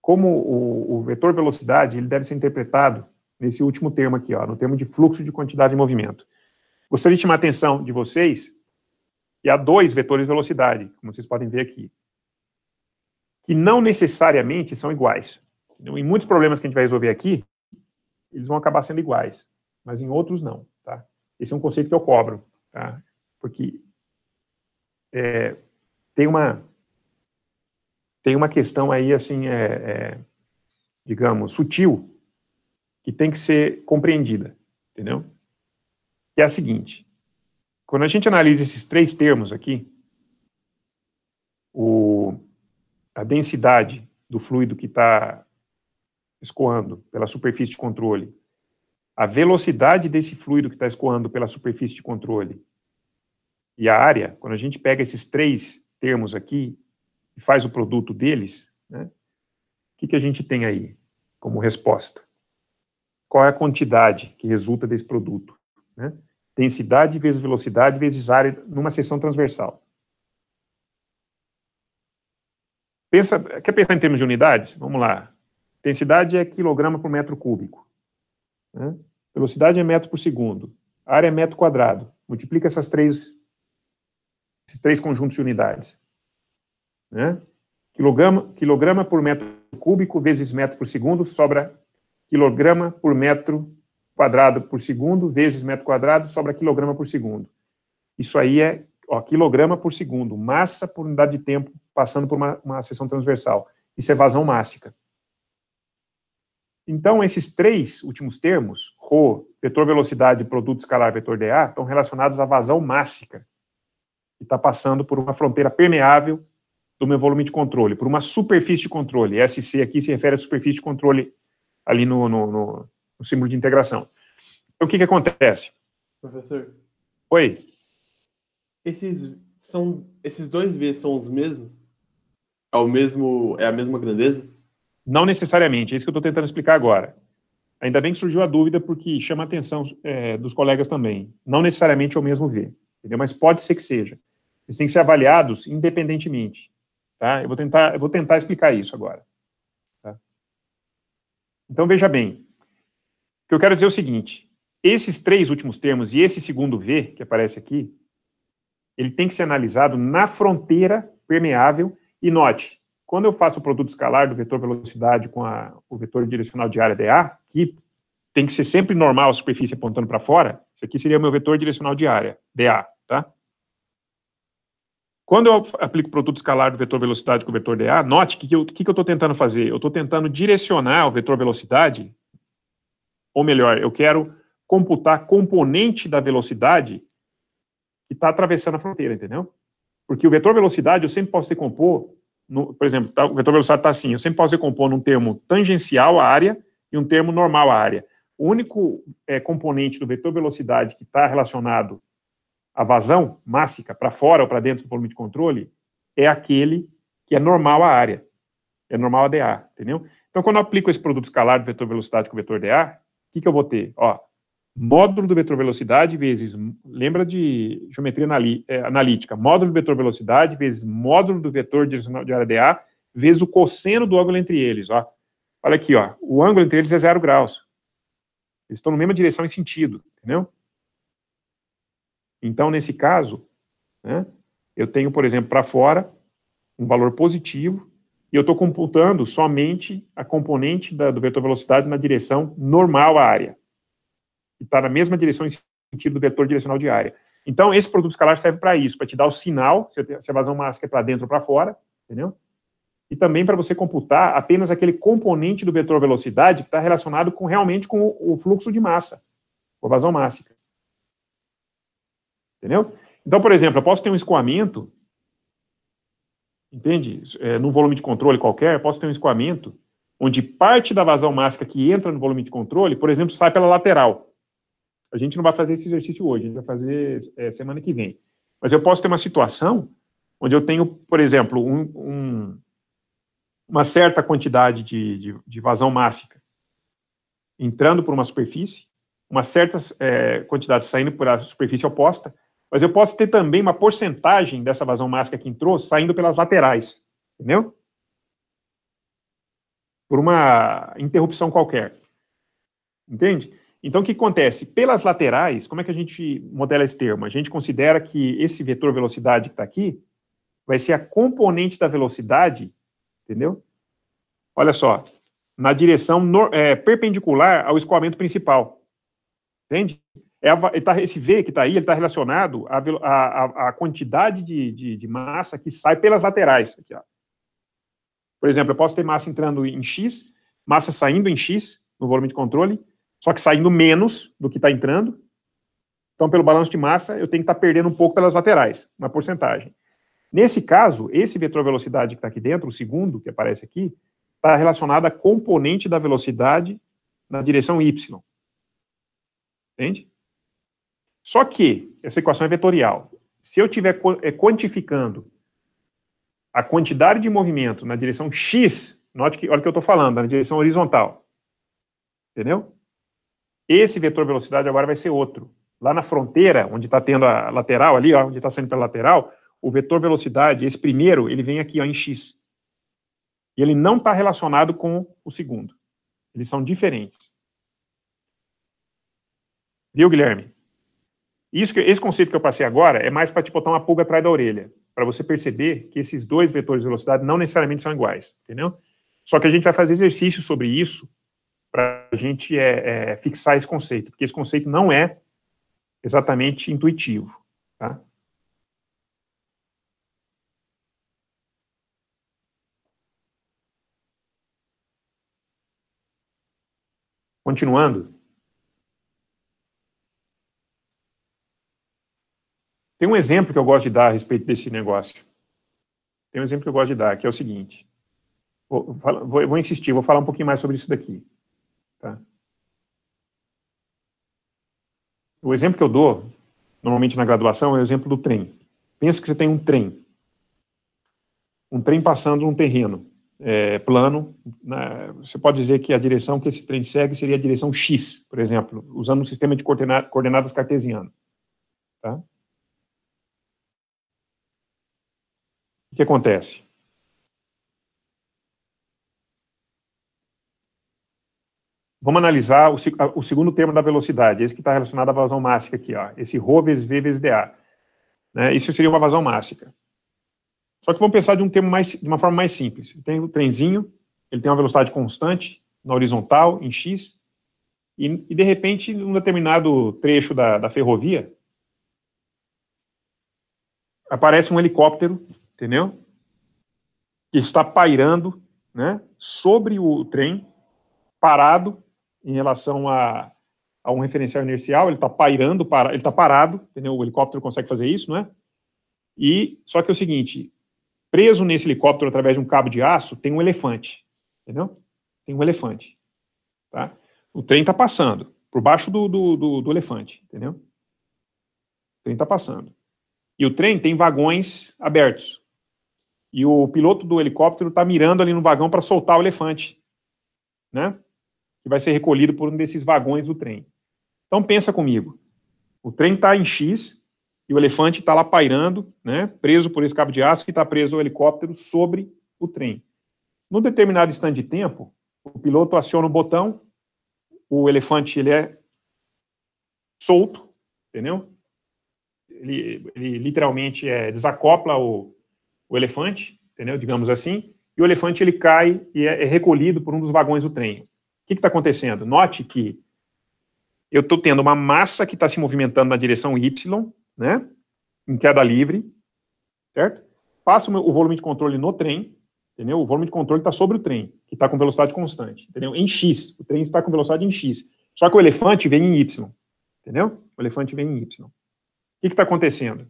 como o, o, vetor velocidade ele deve ser interpretado nesse último termo aqui, ó, no termo de fluxo de quantidade de movimento. Gostaria de chamar a atenção de vocês que há dois vetores de velocidade, como vocês podem ver aqui que não necessariamente são iguais. Então, em muitos problemas que a gente vai resolver aqui, eles vão acabar sendo iguais, mas em outros não, tá? Esse é um conceito que eu cobro, tá? Porque é, tem uma tem uma questão aí assim, é, é, digamos, sutil que tem que ser compreendida, entendeu? Que é a seguinte: quando a gente analisa esses três termos aqui, o a densidade do fluido que está escoando pela superfície de controle, a velocidade desse fluido que está escoando pela superfície de controle e a área, quando a gente pega esses três termos aqui e faz o produto deles, né, o que, que a gente tem aí como resposta? Qual é a quantidade que resulta desse produto? Né? Densidade vezes velocidade vezes área numa seção transversal. Pensa, quer pensar em termos de unidades? Vamos lá. Densidade é quilograma por metro cúbico. Né? Velocidade é metro por segundo. Área é metro quadrado. Multiplica essas três, esses três conjuntos de unidades. Né? Quilograma, quilograma por metro cúbico vezes metro por segundo sobra quilograma por metro quadrado por segundo vezes metro quadrado sobra quilograma por segundo. Isso aí é ó, quilograma por segundo, massa por unidade de tempo passando por uma, uma seção transversal. Isso é vazão mássica. Então, esses três últimos termos, ρ, vetor velocidade, produto escalar, vetor dA, estão relacionados à vazão mássica, que está passando por uma fronteira permeável do meu volume de controle, por uma superfície de controle. SC aqui se refere à superfície de controle ali no, no, no, no símbolo de integração. Então, o que, que acontece? Professor. Oi esses são esses dois V são os mesmos? É o mesmo é a mesma grandeza? Não necessariamente, é isso que eu estou tentando explicar agora. Ainda bem que surgiu a dúvida porque chama a atenção é, dos colegas também. Não necessariamente é o mesmo V, entendeu? Mas pode ser que seja. Eles têm que ser avaliados independentemente, tá? Eu vou tentar eu vou tentar explicar isso agora. Tá? Então veja bem, o que eu quero dizer é o seguinte: esses três últimos termos e esse segundo V que aparece aqui ele tem que ser analisado na fronteira permeável. E note, quando eu faço o produto escalar do vetor velocidade com a, o vetor direcional de área DA, que tem que ser sempre normal a superfície apontando para fora, isso aqui seria o meu vetor direcional de área, DA, tá? Quando eu aplico o produto escalar do vetor velocidade com o vetor DA, note que o que, que eu estou tentando fazer? Eu estou tentando direcionar o vetor velocidade, ou melhor, eu quero computar componente da velocidade que está atravessando a fronteira, entendeu? Porque o vetor velocidade eu sempre posso decompor, no, por exemplo, tá, o vetor velocidade está assim, eu sempre posso decompor num termo tangencial à área e um termo normal à área. O único é, componente do vetor velocidade que está relacionado à vazão mássica, para fora ou para dentro do volume de controle, é aquele que é normal à área, é normal a DA, entendeu? Então, quando eu aplico esse produto escalar do vetor velocidade com o vetor DA, o que, que eu vou ter? Ó, módulo do vetor velocidade vezes, lembra de geometria é, analítica, módulo do vetor velocidade vezes módulo do vetor direcional de área dA vezes o cosseno do ângulo entre eles. Ó. Olha aqui, ó, o ângulo entre eles é zero graus. Eles estão na mesma direção e sentido, entendeu? Então, nesse caso, né, eu tenho, por exemplo, para fora um valor positivo e eu estou computando somente a componente da, do vetor velocidade na direção normal à área está na mesma direção em sentido do vetor direcional de área. Então, esse produto escalar serve para isso, para te dar o sinal, se a vazão máxima é para dentro ou para fora, entendeu? E também para você computar apenas aquele componente do vetor velocidade que está relacionado com realmente com o, fluxo de massa, com a vazão mássica. Entendeu? Então, por exemplo, eu posso ter um escoamento, entende? É, num volume de controle qualquer, eu posso ter um escoamento onde parte da vazão mássica que entra no volume de controle, por exemplo, sai pela lateral. A gente não vai fazer esse exercício hoje, a gente vai fazer é, semana que vem. Mas eu posso ter uma situação onde eu tenho, por exemplo, um, um, uma certa quantidade de, de, de, vazão mássica entrando por uma superfície, uma certa é, quantidade saindo por a superfície oposta, mas eu posso ter também uma porcentagem dessa vazão mássica que entrou saindo pelas laterais, entendeu? Por uma interrupção qualquer. Entende? Então, o que acontece? Pelas laterais, como é que a gente modela esse termo? A gente considera que esse vetor velocidade que está aqui vai ser a componente da velocidade, entendeu? Olha só, na direção é, perpendicular ao escoamento principal. Entende? É a, tá, esse V que está aí, ele está relacionado à, à, à quantidade de, de, de, massa que sai pelas laterais. Aqui, Por exemplo, eu posso ter massa entrando em X, massa saindo em X, no volume de controle, só que saindo menos do que está entrando. Então, pelo balanço de massa, eu tenho que estar tá perdendo um pouco pelas laterais, uma porcentagem. Nesse caso, esse vetor velocidade que está aqui dentro, o segundo que aparece aqui, está relacionado à componente da velocidade na direção y. Entende? Só que essa equação é vetorial. Se eu estiver eh, quantificando a quantidade de movimento na direção x, note que, olha o que eu estou falando, na direção horizontal. Entendeu? Esse vetor velocidade agora vai ser outro. Lá na fronteira, onde está tendo a lateral ali, ó, onde está saindo pela lateral, o vetor velocidade, esse primeiro, ele vem aqui ó, em X. E ele não está relacionado com o segundo. Eles são diferentes. Viu, Guilherme? Isso que, esse conceito que eu passei agora é mais para te botar uma pulga atrás da orelha, para você perceber que esses dois vetores de velocidade não necessariamente são iguais, entendeu? Só que a gente vai fazer exercício sobre isso para a gente é, é, fixar esse conceito, porque esse conceito não é exatamente intuitivo. Tá? Continuando. Tem um exemplo que eu gosto de dar a respeito desse negócio. Tem um exemplo que eu gosto de dar, que é o seguinte. Vou, vou, vou insistir, vou falar um pouquinho mais sobre isso daqui. Tá? O exemplo que eu dou, normalmente na graduação, é o exemplo do trem. Pensa que você tem um trem. Um trem passando num terreno é, plano. Né? Você pode dizer que a direção que esse trem segue seria a direção X, por exemplo, usando um sistema de coordenadas cartesiano. Tá? O que acontece? Vamos analisar o, o, segundo termo da velocidade, esse que está relacionado à vazão mássica aqui, ó, esse ρ vezes V vezes dA. Né, isso seria uma vazão mássica. Só que vamos pensar de, um termo mais, de uma forma mais simples. Tem o um trenzinho, ele tem uma velocidade constante, na horizontal, em x, e, e de repente, em um determinado trecho da, da ferrovia, aparece um helicóptero, entendeu? Que está pairando né, sobre o trem, parado, em relação a, a um referencial inercial, ele está pairando, para, ele está parado, entendeu? O helicóptero consegue fazer isso, né? E só que é o seguinte, preso nesse helicóptero através de um cabo de aço tem um elefante, entendeu? Tem um elefante, tá? O trem está passando por baixo do, do, do, do elefante, entendeu? O trem está passando. E o trem tem vagões abertos. E o piloto do helicóptero está mirando ali no vagão para soltar o elefante, né? que vai ser recolhido por um desses vagões do trem. Então pensa comigo. O trem está em X e o elefante está lá pairando, né, preso por esse cabo de aço que está preso ao helicóptero sobre o trem. Num determinado instante de tempo, o piloto aciona o botão, o elefante ele é solto, entendeu? Ele, ele literalmente é, desacopla o, o elefante, entendeu? Digamos assim, e o elefante ele cai e é, é recolhido por um dos vagões do trem que está acontecendo? Note que eu estou tendo uma massa que está se movimentando na direção Y, né? Em queda livre, certo? Passo o, o volume de controle no trem, entendeu? O volume de controle está sobre o trem, que está com velocidade constante, entendeu? Em X, o trem está com velocidade em X. Só que o elefante vem em Y, entendeu? O elefante vem em Y. O que está acontecendo?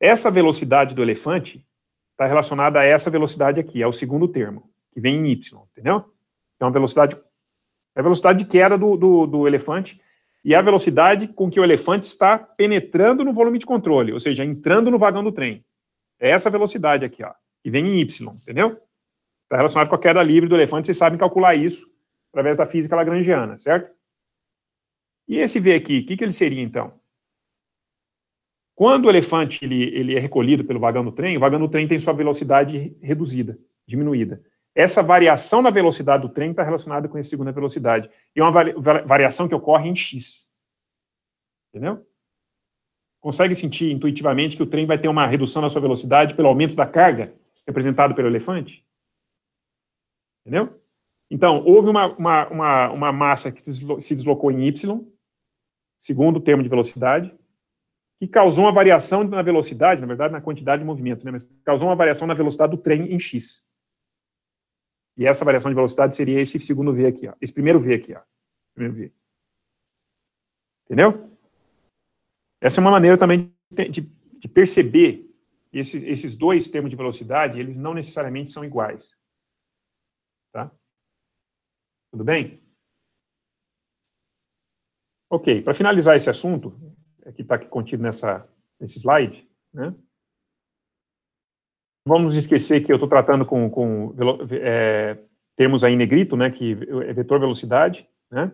Essa velocidade do elefante está relacionada a essa velocidade aqui, é o segundo termo, que vem em Y, entendeu? É então, uma velocidade é a velocidade de queda do, do, do elefante e é a velocidade com que o elefante está penetrando no volume de controle, ou seja, entrando no vagão do trem. É essa velocidade aqui, ó, que vem em Y, entendeu? Está relacionado com a queda livre do elefante, vocês sabem calcular isso através da física lagrangiana, certo? E esse V aqui, o que, que ele seria então? Quando o elefante ele, ele é recolhido pelo vagão do trem, o vagão do trem tem sua velocidade reduzida, diminuída. Essa variação na velocidade do trem está relacionada com a segunda velocidade. E é uma variação que ocorre em x. Entendeu? Consegue sentir intuitivamente que o trem vai ter uma redução na sua velocidade pelo aumento da carga representado pelo elefante? Entendeu? Então, houve uma, uma, uma, uma massa que se deslocou em y, segundo o termo de velocidade, que causou uma variação na velocidade, na verdade, na quantidade de movimento, né? mas causou uma variação na velocidade do trem em x. E essa variação de velocidade seria esse segundo V aqui, ó. esse primeiro V aqui. Ó. Primeiro V. Entendeu? Essa é uma maneira também de, de, perceber esses esses dois termos de velocidade, eles não necessariamente são iguais. Tá? Tudo bem? Ok, para finalizar esse assunto, é que está aqui contido nessa, nesse slide, né? vamos esquecer que eu estou tratando com, com é, termos aí negrito, né, que é vetor velocidade, né?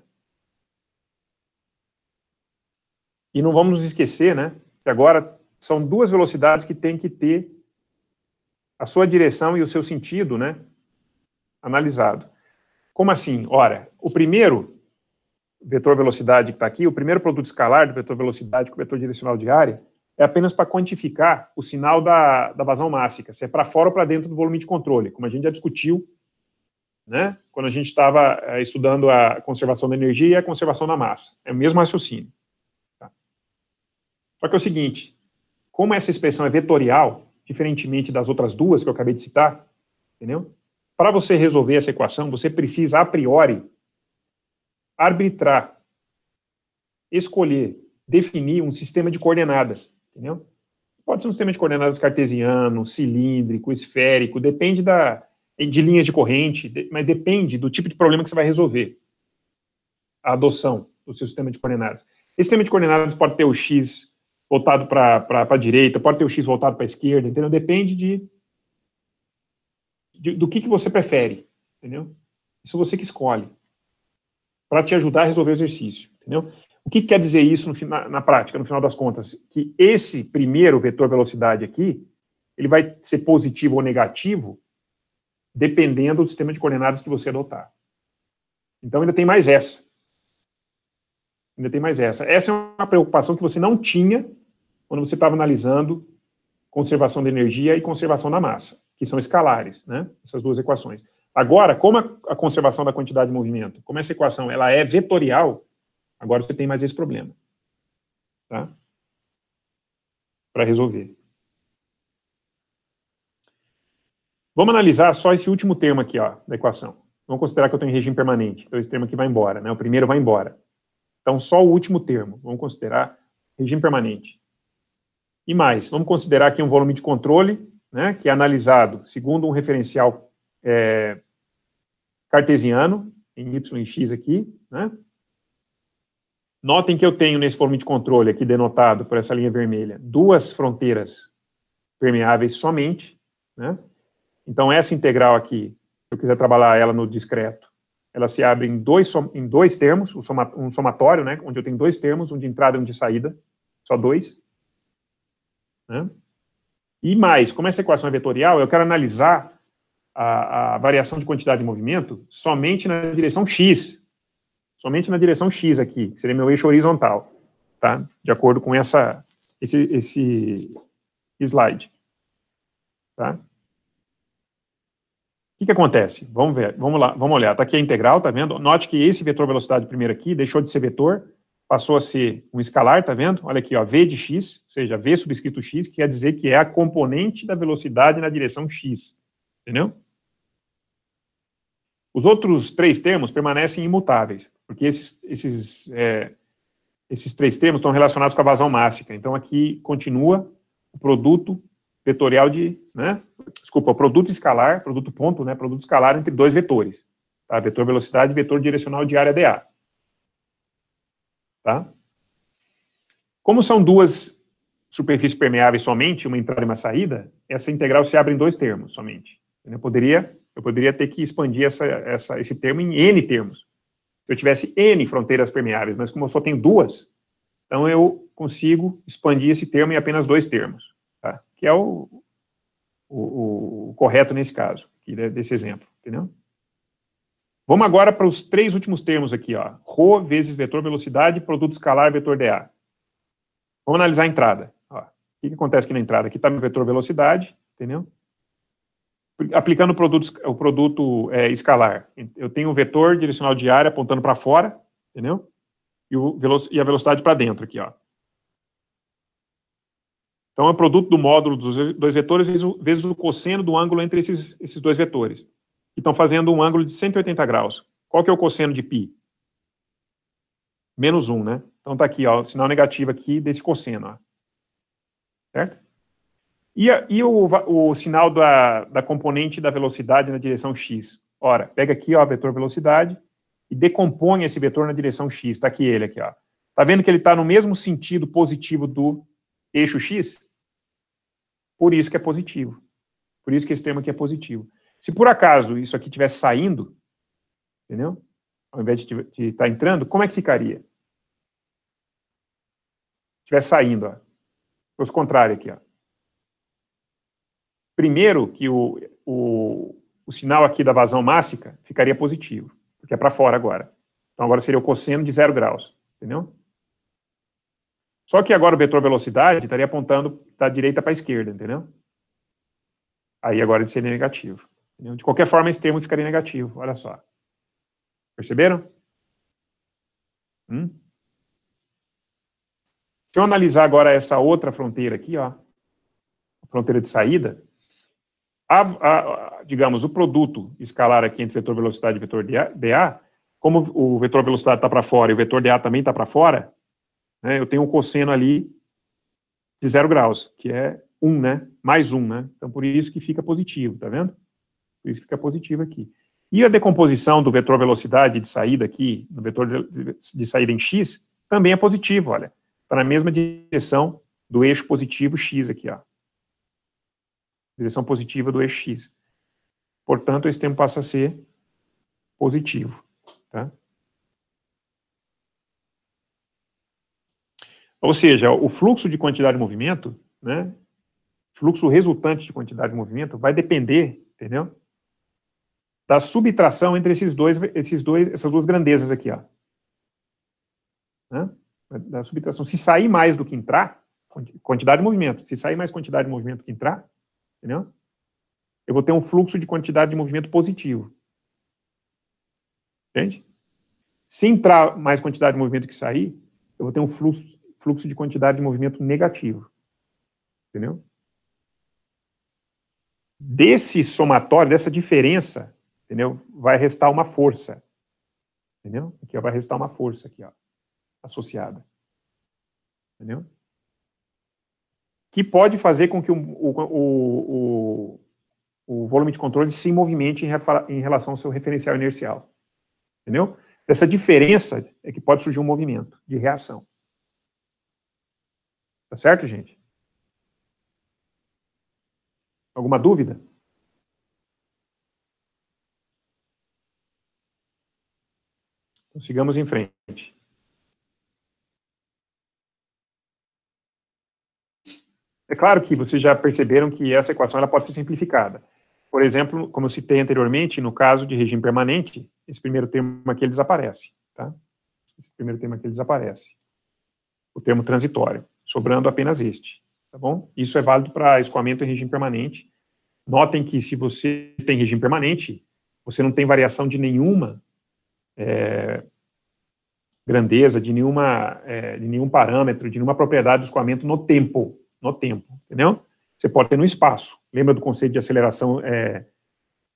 E não vamos nos esquecer, né, que agora são duas velocidades que têm que ter a sua direção e o seu sentido, né, analisado. Como assim? Ora, o primeiro vetor velocidade que está aqui, o primeiro produto escalar do vetor velocidade com o vetor direcional de área, é apenas para quantificar o sinal da, da vazão mássica, se é para fora ou para dentro do volume de controle, como a gente já discutiu, né, quando a gente estava é, eh, estudando a conservação da energia e a conservação da massa. É o mesmo raciocínio. Tá? Só que é o seguinte, como essa expressão é vetorial, diferentemente das outras duas que eu acabei de citar, entendeu? Para você resolver essa equação, você precisa, a priori, arbitrar, escolher, definir um sistema de coordenadas Entendeu? Pode ser um sistema de coordenadas cartesiano, cilíndrico, esférico, depende da, de linhas de corrente, mas depende do tipo de problema que você vai resolver. A adoção do seu sistema de coordenadas. Esse sistema de coordenadas pode ter o x voltado para a direita, pode ter o x voltado para a esquerda, entendeu? Depende de, de, do que, que você prefere, entendeu? Isso é você que escolhe para te ajudar a resolver o exercício, entendeu? O que quer dizer isso no, na, na prática, no final das contas? Que esse primeiro vetor velocidade aqui, ele vai ser positivo ou negativo dependendo do sistema de coordenadas que você adotar. Então ainda tem mais essa. Ainda tem mais essa. Essa é uma preocupação que você não tinha quando você estava analisando conservação de energia e conservação da massa, que são escalares, né? Essas duas equações. Agora, como a, conservação da quantidade de movimento, como essa equação ela é vetorial, Agora você tem mais esse problema. Tá? Para resolver. Vamos analisar só esse último termo aqui ó, da equação. Vamos considerar que eu tenho regime permanente. Então esse termo aqui vai embora. Né? O primeiro vai embora. Então só o último termo. Vamos considerar regime permanente. E mais, vamos considerar aqui um volume de controle, né, que é analisado segundo um referencial é, cartesiano, em y e x aqui, né, Notem que eu tenho nesse formato de controle, aqui denotado por essa linha vermelha, duas fronteiras permeáveis somente. Né? Então, essa integral aqui, se eu quiser trabalhar ela no discreto, ela se abre em dois, em dois termos, um somatório, né, onde eu tenho dois termos, um de entrada e um de saída, só dois. Né? E mais, como essa equação é vetorial, eu quero analisar a, a variação de quantidade de movimento somente na direção x, somente na direção X aqui, que seria meu eixo horizontal, tá? De acordo com essa, esse, esse slide, tá? O que, que acontece? Vamos ver, vamos lá, vamos olhar. Está aqui a integral, tá vendo? Note que esse vetor velocidade primeiro aqui deixou de ser vetor, passou a ser um escalar, tá vendo? Olha aqui, ó, v de x, ou seja, v subscrito x, que quer dizer que é a componente da velocidade na direção x, entendeu? Os outros três termos permanecem imutáveis porque esses, esses, é, esses três termos estão relacionados com a vazão mássica. Então, aqui continua o produto vetorial de, né, desculpa, o produto escalar, produto ponto, né, produto escalar entre dois vetores, tá? Vetor velocidade e vetor direcional de área dA. Tá? Como são duas superfícies permeáveis somente, uma entrada e uma saída, essa integral se abre em dois termos somente. Eu poderia, eu poderia ter que expandir essa, essa, esse termo em N termos, eu tivesse N fronteiras permeáveis, mas como eu só tenho duas, então eu consigo expandir esse termo em apenas dois termos, tá? que é o, o, o correto nesse caso, né, desse exemplo, entendeu? Vamos agora para os três últimos termos aqui, ó. Rho vezes vetor velocidade, produto escalar, vetor DA. Vamos analisar a entrada. Ó. O que, que acontece aqui na entrada? Aqui está meu vetor velocidade, entendeu? aplicando produtos, o produto é, escalar. Eu tenho um vetor direcional de área apontando para fora, entendeu? E, o, e a velocidade para dentro aqui, ó. Então, é o produto do módulo dos dois vetores vezes o, vezes o cosseno do ângulo entre esses, esses dois vetores, que estão fazendo um ângulo de 180 graus. Qual que é o cosseno de π? Menos 1, né? Então, está aqui, ó, o sinal negativo aqui desse cosseno, ó. Certo? E, a, e o, o, sinal da, da componente da velocidade na direção x? Ora, pega aqui, ó, vetor velocidade, e decompõe esse vetor na direção x. Está aqui ele, aqui, ó. Está vendo que ele está no mesmo sentido positivo do eixo x? Por isso que é positivo. Por isso que esse termo aqui é positivo. Se por acaso isso aqui estivesse saindo, entendeu? Ao invés de estar tá entrando, como é que ficaria? estivesse saindo, ó. Fosse contrário aqui, ó. Primeiro, que o, o, o sinal aqui da vazão mássica ficaria positivo, porque é para fora agora. Então agora seria o cosseno de zero graus, entendeu? Só que agora o vetor velocidade estaria apontando da direita para a esquerda, entendeu? Aí agora ele seria negativo. Entendeu? De qualquer forma, esse termo ficaria negativo, olha só. Perceberam? Hum? Se eu analisar agora essa outra fronteira aqui, ó, a fronteira de saída, a, a, digamos, o produto escalar aqui entre vetor velocidade e vetor dA, como o vetor velocidade está para fora e o vetor dA também está para fora, né, eu tenho um cosseno ali de zero graus, que é 1, um, né? Mais 1, um, né? Então, por isso que fica positivo, tá vendo? Por isso que fica positivo aqui. E a decomposição do vetor velocidade de saída aqui, no vetor de saída em x, também é positivo, olha. Está na mesma direção do eixo positivo x aqui, ó direção positiva do x, Portanto, esse tempo passa a ser positivo. Tá? Ou seja, o fluxo de quantidade de movimento, né, fluxo resultante de quantidade de movimento, vai depender, entendeu? Da subtração entre esses dois, esses dois, essas duas grandezas aqui, ó. Né? Da subtração. Se sair mais do que entrar, quantidade de movimento, se sair mais quantidade de movimento que entrar, Entendeu? Eu vou ter um fluxo de quantidade de movimento positivo. Entende? Se entrar mais quantidade de movimento que sair, eu vou ter um fluxo, fluxo de quantidade de movimento negativo. Entendeu? Desse somatório, dessa diferença, entendeu? Vai restar uma força. Entendeu? Aqui ó, vai restar uma força aqui, ó, associada. Entendeu? que pode fazer com que o, o, o, o volume de controle se movimente em, em relação ao seu referencial inercial. Entendeu? Essa diferença é que pode surgir um movimento de reação. Tá certo, gente? Alguma dúvida? sigamos em frente. É claro que vocês já perceberam que essa equação ela pode ser simplificada. Por exemplo, como eu citei anteriormente, no caso de regime permanente, esse primeiro termo aqui ele desaparece. Tá? Esse primeiro termo aqui ele desaparece. O termo transitório, sobrando apenas este. Tá bom? Isso é válido para escoamento em regime permanente. Notem que se você tem regime permanente, você não tem variação de nenhuma é, grandeza, de, nenhuma, é, de nenhum parâmetro, de nenhuma propriedade do escoamento no tempo no tempo, entendeu? Você pode ter no espaço. Lembra do conceito de aceleração é,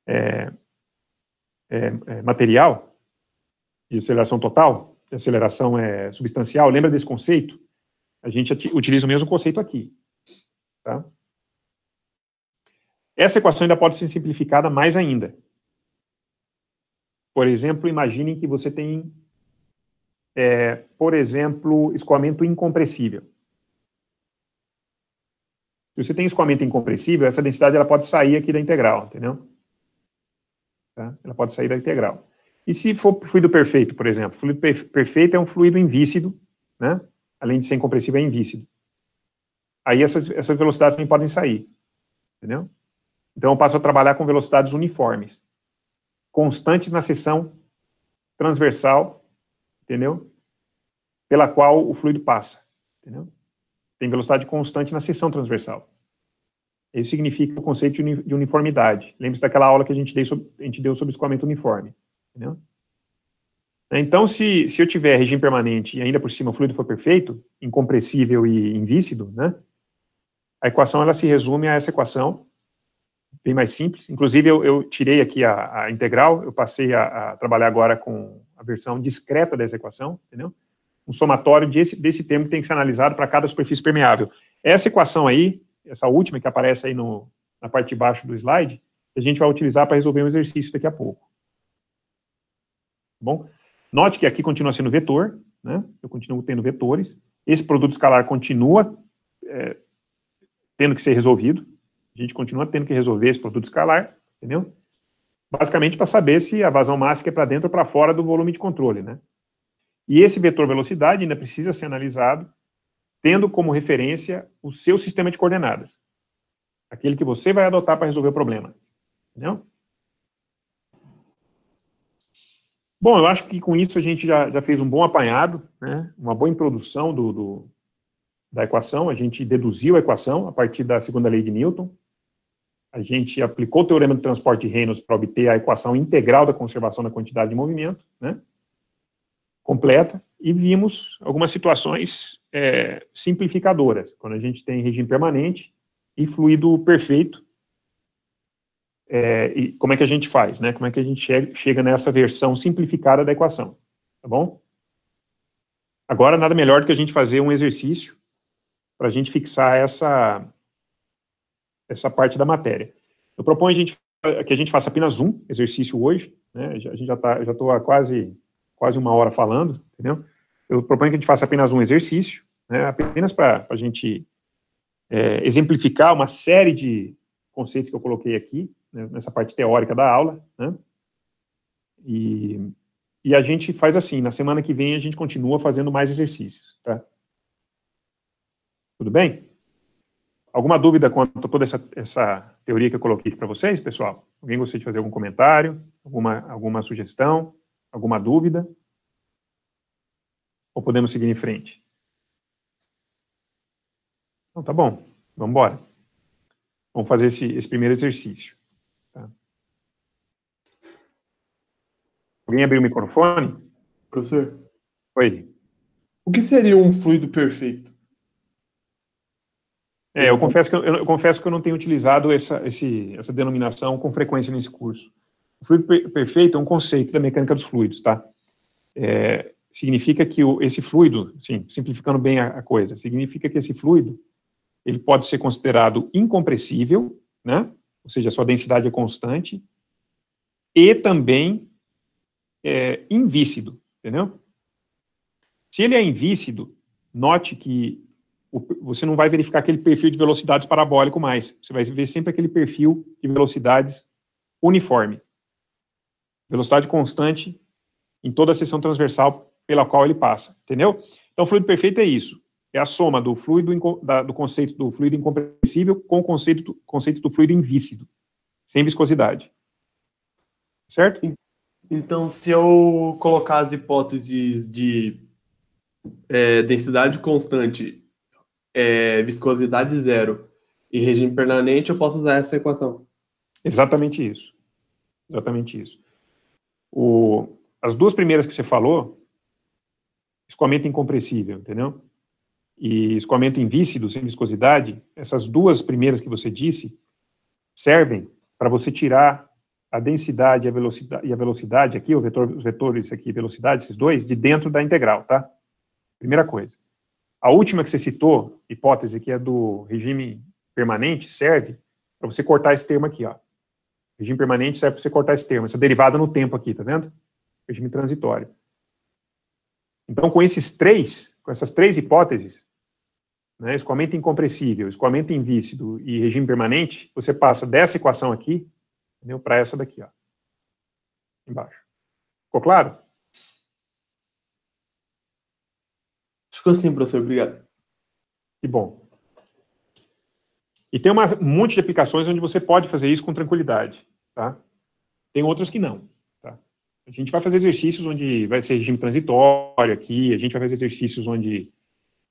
é, é, é material? De aceleração total? De aceleração é, substancial? Lembra desse conceito? A gente utiliza o mesmo conceito aqui. Tá? Essa equação ainda pode ser simplificada mais ainda. Por exemplo, imaginem que você tem, é, por exemplo, escoamento incompressível. Se você tem escoamento incompressível, essa densidade ela pode sair aqui da integral, entendeu? Tá? Ela pode sair da integral. E se for fluido perfeito, por exemplo? Fluido perfeito é um fluido invícido, né? Além de ser incompressível, é invícido. Aí essas, essas velocidades também podem sair, entendeu? Então eu passo a trabalhar com velocidades uniformes, constantes na seção transversal, entendeu? Pela qual o fluido passa, entendeu? tem velocidade constante na seção transversal. Isso significa o conceito de uniformidade. Lembre-se daquela aula que a gente deu sobre, a gente deu sobre escoamento uniforme. Entendeu? Então, se, se eu tiver regime permanente e ainda por cima o fluido for perfeito, incompressível e invícido, né, a equação ela se resume a essa equação, bem mais simples. Inclusive, eu, eu tirei aqui a, a, integral, eu passei a, a trabalhar agora com a versão discreta dessa equação, entendeu? um somatório desse, desse termo que tem que ser analisado para cada superfície permeável. Essa equação aí, essa última que aparece aí no, na parte de baixo do slide, a gente vai utilizar para resolver um exercício daqui a pouco. Bom, note que aqui continua sendo vetor, né? Eu continuo tendo vetores. Esse produto escalar continua é, tendo que ser resolvido. A gente continua tendo que resolver esse produto escalar, entendeu? Basicamente para saber se a vazão máxima é para dentro ou para fora do volume de controle, né? E esse vetor velocidade ainda precisa ser analisado, tendo como referência o seu sistema de coordenadas, aquele que você vai adotar para resolver o problema. Entendeu? Bom, eu acho que com isso a gente já, já fez um bom apanhado, né, uma boa introdução do, do, da equação. A gente deduziu a equação a partir da segunda lei de Newton. A gente aplicou o teorema do transporte de Reynolds para obter a equação integral da conservação da quantidade de movimento. Né completa e vimos algumas situações é, simplificadoras, quando a gente tem regime permanente e fluido perfeito. É, e como é que a gente faz, né? Como é que a gente chega, chega nessa versão simplificada da equação, tá bom? Agora, nada melhor do que a gente fazer um exercício para a gente fixar essa, essa parte da matéria. Eu proponho a gente, que a gente faça apenas um exercício hoje, né? A gente já está, já estou há quase quase uma hora falando, entendeu? Eu proponho que a gente faça apenas um exercício, né, apenas para a gente é, exemplificar uma série de conceitos que eu coloquei aqui, né, nessa parte teórica da aula, né? E, e a gente faz assim, na semana que vem a gente continua fazendo mais exercícios, tá? Tudo bem? Alguma dúvida quanto a toda essa, essa teoria que eu coloquei para vocês, pessoal? Alguém gostaria de fazer algum comentário? Alguma, alguma sugestão? Alguma dúvida? Ou podemos seguir em frente? Então tá bom, vamos embora. Vamos fazer esse, esse primeiro exercício. Tá? Alguém abriu o microfone? Professor? Oi. O que seria um fluido perfeito? É, eu confesso que eu, eu confesso que eu não tenho utilizado essa, esse, essa denominação com frequência nesse curso. O fluido perfeito é um conceito da mecânica dos fluidos, tá? É, significa que o, esse fluido, sim, simplificando bem a, a, coisa, significa que esse fluido ele pode ser considerado incompressível, né? Ou seja, sua densidade é constante e também é, invícido, entendeu? Se ele é invícido, note que o, você não vai verificar aquele perfil de velocidades parabólico mais. Você vai ver sempre aquele perfil de velocidades uniforme. Velocidade constante em toda a seção transversal pela qual ele passa, entendeu? Então, fluido perfeito é isso. É a soma do fluido da, do conceito do fluido incompressível com o conceito do, conceito do fluido invícido, sem viscosidade. Certo? Então, se eu colocar as hipóteses de é, densidade constante, é, viscosidade zero e regime permanente, eu posso usar essa equação. Exatamente isso. Exatamente isso. O, as duas primeiras que você falou, escoamento incompressível, entendeu? E escoamento invícido, sem viscosidade, essas duas primeiras que você disse servem para você tirar a densidade e a velocidade, e a velocidade aqui, o vetor, os vetores aqui, velocidade, esses dois, de dentro da integral, tá? Primeira coisa. A última que você citou, hipótese, que é do regime permanente, serve para você cortar esse termo aqui, ó. Regime permanente serve para você cortar esse termo, essa derivada no tempo aqui, tá vendo? Regime transitório. Então, com esses três, com essas três hipóteses, né, escoamento incompressível, escoamento invícido e regime permanente, você passa dessa equação aqui para essa daqui, ó, embaixo. Ficou claro? Ficou sim, professor. Obrigado. Que bom. E tem uma, um monte de aplicações onde você pode fazer isso com tranquilidade, tá? Tem outras que não, tá? A gente vai fazer exercícios onde vai ser regime transitório aqui, a gente vai fazer exercícios onde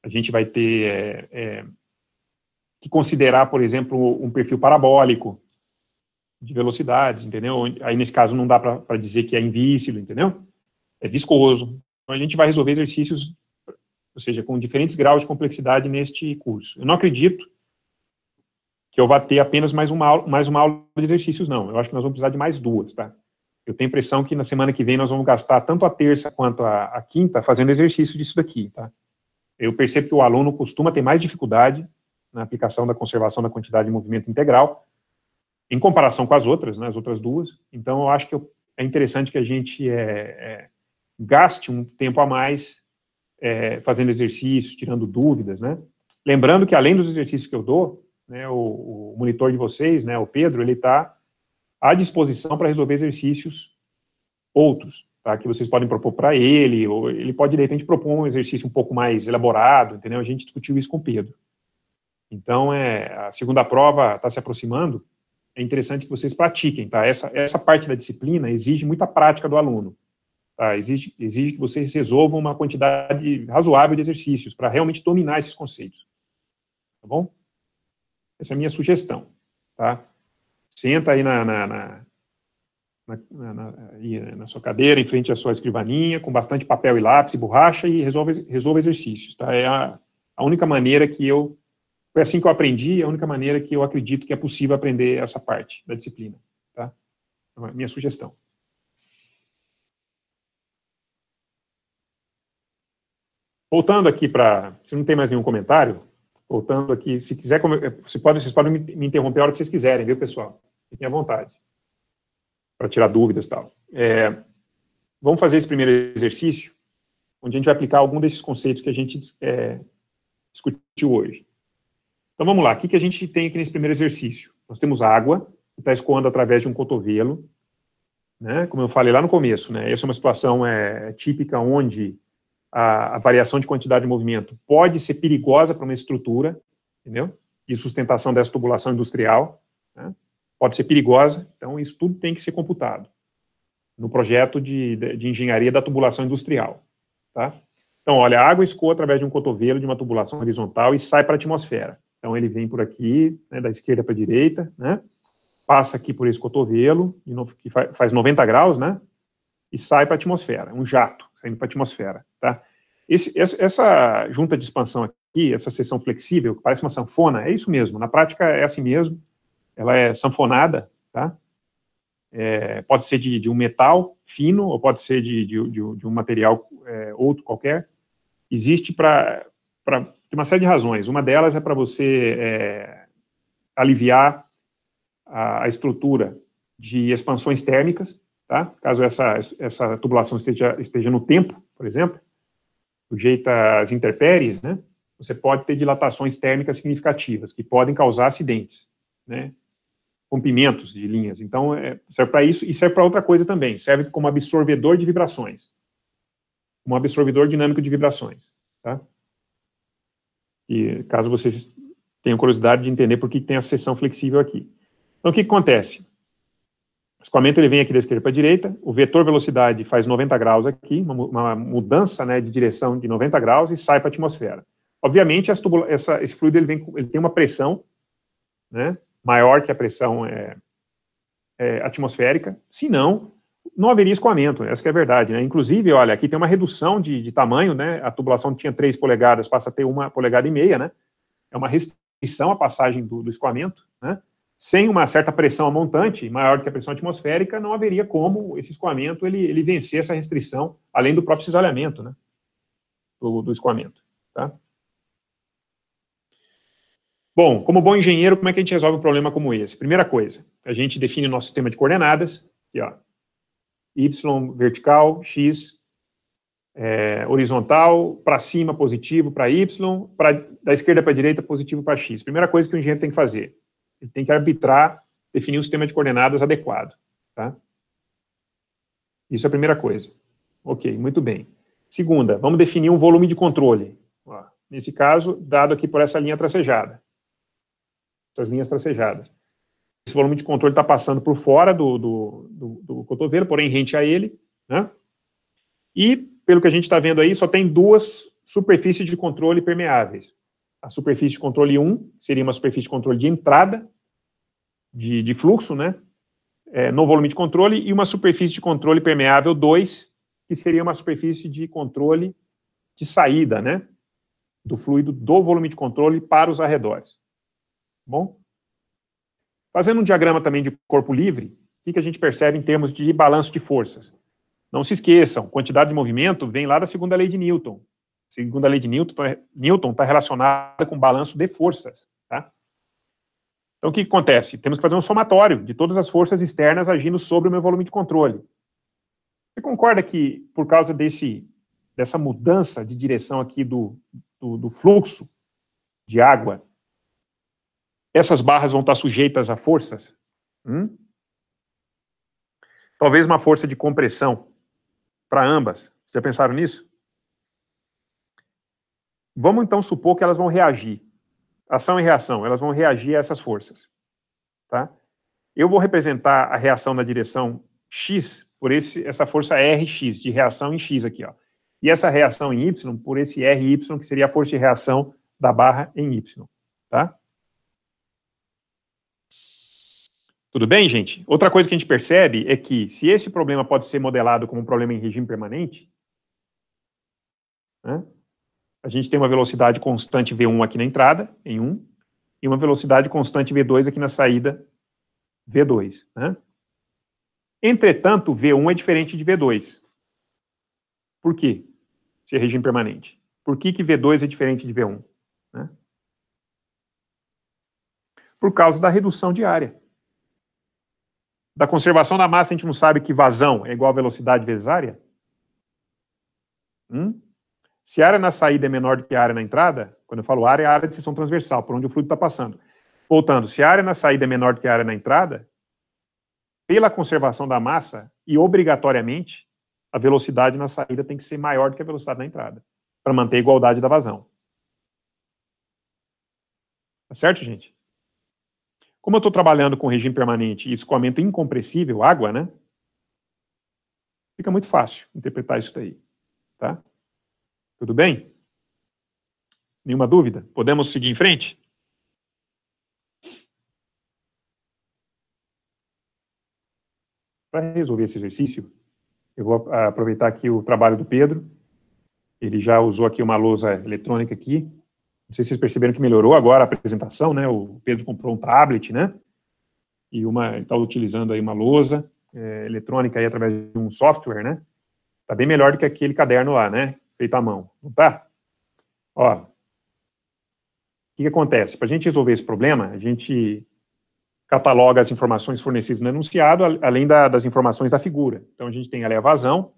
a gente vai ter é, é, que considerar, por exemplo, um perfil parabólico de velocidades, entendeu? Aí, nesse caso, não dá para dizer que é invícido, entendeu? É viscoso. Então, a gente vai resolver exercícios, ou seja, com diferentes graus de complexidade neste curso. Eu não acredito que eu vá ter apenas mais uma aula, mais uma aula de exercícios, não. Eu acho que nós vamos precisar de mais duas, tá? Eu tenho a impressão que na semana que vem nós vamos gastar tanto a terça quanto a, a quinta fazendo exercício disso daqui, tá? Eu percebo que o aluno costuma ter mais dificuldade na aplicação da conservação da quantidade de movimento integral, em comparação com as outras, né, as outras duas. Então, eu acho que eu, é interessante que a gente é, é, gaste um tempo a mais é, fazendo exercícios, tirando dúvidas, né? Lembrando que, além dos exercícios que eu dou, né, o, o, monitor de vocês, né, o Pedro, ele está à disposição para resolver exercícios outros, tá? Que vocês podem propor para ele, ou ele pode, de repente, propor um exercício um pouco mais elaborado, entendeu? A gente discutiu isso com o Pedro. Então, é, a segunda prova está se aproximando, é interessante que vocês pratiquem, tá? Essa, essa parte da disciplina exige muita prática do aluno, tá? Exige, exige que vocês resolvam uma quantidade razoável de exercícios para realmente dominar esses conceitos, tá bom? Essa é a minha sugestão, tá? Senta aí na, na, na, na sua cadeira, em frente à sua escrivaninha, com bastante papel e lápis e borracha e resolve, resolve exercícios, tá? É a, a única maneira que eu... Foi assim que eu aprendi, é a única maneira que eu acredito que é possível aprender essa parte da disciplina, tá? Então, é minha sugestão. Voltando aqui para. Se não tem mais nenhum comentário, voltando aqui, se quiser, eh, se pode, vocês podem me interromper a hora que vocês quiserem, viu, pessoal? Fiquem à vontade, para tirar dúvidas e tal. É, vamos fazer esse primeiro exercício, onde a gente vai aplicar algum desses conceitos que a gente é, discutiu hoje. Então, vamos lá, o que, que a gente tem aqui nesse primeiro exercício? Nós temos água, que está escoando através de um cotovelo, né? como eu falei lá no começo, né? essa é uma situação é, típica onde a, a variação de quantidade de movimento pode ser perigosa para uma estrutura, entendeu? E sustentação dessa tubulação industrial, né? pode ser perigosa, então isso tudo tem que ser computado no projeto de, de, de engenharia da tubulação industrial, tá? Então, olha, a água escoa através de um cotovelo, de uma tubulação horizontal e sai para a atmosfera. Então, ele vem por aqui, né, da esquerda para a direita, né? Passa aqui por esse cotovelo, que faz 90 graus, né? E sai para a atmosfera, um jato saindo para a atmosfera, tá? Esse, essa junta de expansão aqui, essa seção flexível, que parece uma sanfona, é isso mesmo. Na prática, é assim mesmo. Ela é sanfonada, tá? É, pode ser de, de, um metal fino ou pode ser de, de, de um material é, outro qualquer. Existe para uma série de razões. Uma delas é para você é, aliviar a, a, estrutura de expansões térmicas. Tá? Caso essa, essa tubulação esteja, esteja no tempo, por exemplo, sujeita às intempéries, né? Você pode ter dilatações térmicas significativas que podem causar acidentes, né? Rompimentos de linhas. Então, é, serve para isso e serve para outra coisa também. Serve como absorvedor de vibrações, um absorvedor dinâmico de vibrações, tá? E caso vocês tenham curiosidade de entender por que tem a seção flexível aqui. Então, o que, que acontece? escoamento ele vem aqui da esquerda para a direita, o vetor velocidade faz 90 graus aqui, uma, uma mudança né, de direção de 90 graus e sai para a atmosfera. Obviamente, essa, esse fluido ele, vem, ele tem uma pressão né, maior que a pressão é, é, atmosférica, senão não haveria escoamento, essa é a verdade. Né? Inclusive, olha, aqui tem uma redução de, de tamanho, né? a tubulação tinha 3 polegadas, passa a ter uma polegada e meia, né? é uma restrição à passagem do, do escoamento, né? sem uma certa pressão amontante montante, maior do que a pressão atmosférica, não haveria como esse escoamento ele, ele vencer essa restrição, além do próprio cisalhamento, né? Do, do escoamento, tá? Bom, como bom engenheiro, como é que a gente resolve um problema como esse? Primeira coisa, a gente define nosso sistema de coordenadas, aqui, ó, é y vertical, x é, horizontal, para cima positivo para y, pra, da esquerda para a direita positivo para x. Primeira coisa que o engenheiro tem que fazer, ele tem que arbitrar, definir um sistema de coordenadas adequado. Tá? Isso é a primeira coisa. Ok, muito bem. Segunda, vamos definir um volume de controle. Ó, nesse caso, dado aqui por essa linha tracejada. Essas linhas tracejadas. Esse volume de controle está passando por fora do, do, do, do cotovelo, porém rente a ele. Né? E, pelo que a gente está vendo aí, só tem duas superfícies de controle permeáveis a superfície de controle 1, seria uma superfície de controle de entrada, de, de fluxo, né? É, no volume de controle, e uma superfície de controle permeável 2, que seria uma superfície de controle de saída, né? Do fluido do volume de controle para os arredores. Bom? Fazendo um diagrama também de corpo livre, o que a gente percebe em termos de balanço de forças? Não se esqueçam, quantidade de movimento vem lá da segunda lei de Newton, segundo a lei de Newton, é, está relacionada com balanço de forças. Tá? Então, o que, que acontece? Temos que fazer um somatório de todas as forças externas agindo sobre o meu volume de controle. Você concorda que, por causa desse, dessa mudança de direção aqui do, do, do fluxo de água, essas barras vão estar sujeitas a forças? Hum? Talvez uma força de compressão para ambas. Já pensaram nisso? Vamos então supor que elas vão reagir. Ação e reação, elas vão reagir a essas forças. Tá? Eu vou representar a reação na direção X por esse, essa força Rx, de reação em X aqui. Ó. E essa reação em Y por esse RY, que seria a força de reação da barra em Y. Tá? Tudo bem, gente? Outra coisa que a gente percebe é que se esse problema pode ser modelado como um problema em regime permanente, né, a gente tem uma velocidade constante V1 aqui na entrada, em 1, e uma velocidade constante V2 aqui na saída, V2. Né? Entretanto, V1 é diferente de V2. Por quê? Se é regime permanente. Por que, que V2 é diferente de V1? Né? Por causa da redução de área. Da conservação da massa, a gente não sabe que vazão é igual a velocidade vezes área? Hum? Se a área na saída é menor do que a área na entrada, quando eu falo área, é a área de seção transversal, por onde o fluido está passando. Voltando, se a área na saída é menor do que a área na entrada, pela conservação da massa e obrigatoriamente, a velocidade na saída tem que ser maior do que a velocidade na entrada, para manter a igualdade da vazão. Tá certo, gente? Como eu estou trabalhando com regime permanente e escoamento incompressível, água, né? Fica muito fácil interpretar isso daí, tá? Tudo bem? Nenhuma dúvida? Podemos seguir em frente? Para resolver esse exercício, eu vou aproveitar aqui o trabalho do Pedro. Ele já usou aqui uma lousa eletrônica aqui. Não sei se vocês perceberam que melhorou agora a apresentação, né? O Pedro comprou um tablet, né? E uma está utilizando aí uma lousa é, eletrônica aí através de um software, né? Tá bem melhor do que aquele caderno lá, né? feita à mão, não tá? Ó, o que, que acontece? Para a gente resolver esse problema, a gente cataloga as informações fornecidas no enunciado, além da, das informações da figura. Então, a gente tem a elevação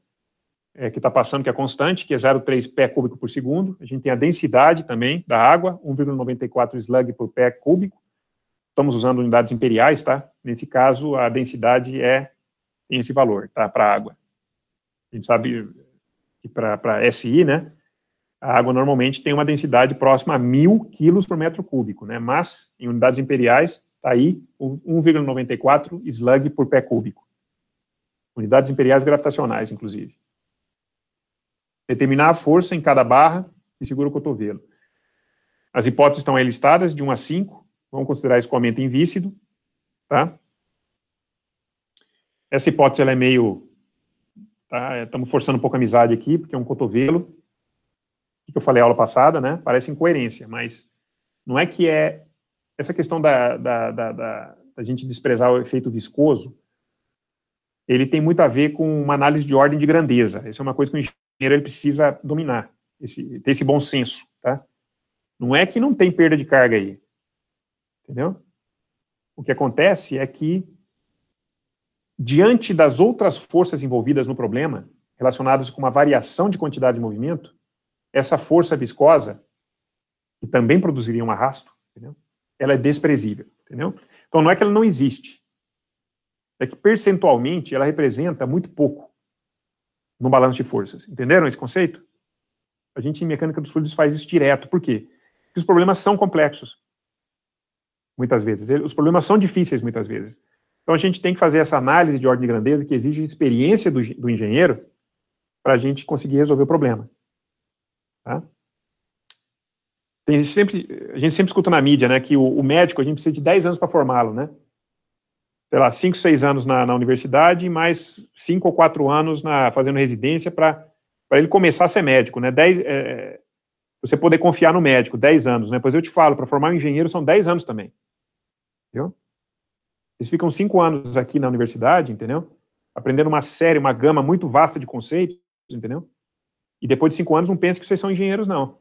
é, que está passando, que é constante, que é 0,3 pé cúbico por segundo. A gente tem a densidade também da água, 1,94 slug por pé cúbico. Estamos usando unidades imperiais, tá? Nesse caso, a densidade é esse valor, tá? Para água. A gente sabe, para SI, né, a água normalmente tem uma densidade próxima a mil quilos por metro cúbico, né, mas em unidades imperiais está aí 1,94 slug por pé cúbico. Unidades imperiais gravitacionais, inclusive. Determinar a força em cada barra que segura o cotovelo. As hipóteses estão aí listadas, de 1 a 5. Vamos considerar escoamento invícido. Tá? Essa hipótese ela é meio Tá? Ah, Estamos é, forçando um pouco a amizade aqui, porque é um cotovelo. O que eu falei aula passada, né? Parece incoerência, mas não é que é. Essa questão da, da, da, da, da gente desprezar o efeito viscoso, ele tem muito a ver com uma análise de ordem de grandeza. Isso é uma coisa que o engenheiro ele precisa dominar, esse, ter esse bom senso, tá? Não é que não tem perda de carga aí, entendeu? O que acontece é que diante das outras forças envolvidas no problema, relacionadas com uma variação de quantidade de movimento, essa força viscosa, que também produziria um arrasto, entendeu? ela é desprezível. Entendeu? Então, não é que ela não existe, é que percentualmente ela representa muito pouco no balanço de forças. Entenderam esse conceito? A gente, em mecânica dos fluidos, faz isso direto. Por quê? Porque os problemas são complexos, muitas vezes. Os problemas são difíceis, muitas vezes. Então, a gente tem que fazer essa análise de ordem de grandeza que exige experiência do, do engenheiro para a gente conseguir resolver o problema. Tá? Tem sempre, a gente sempre escuta na mídia né, que o, o médico, a gente precisa de 10 anos para formá-lo, né? Sei lá, 5, 6 anos na, na universidade, mais 5 ou 4 anos na, fazendo residência para ele começar a ser médico, né? Dez é, é você poder confiar no médico, 10 anos, né? Pois eu te falo, para formar um engenheiro são 10 anos também. Entendeu? Eles ficam cinco anos aqui na universidade, entendeu? Aprendendo uma série, uma gama muito vasta de conceitos, entendeu? E depois de cinco anos, não pensa que vocês são engenheiros, não.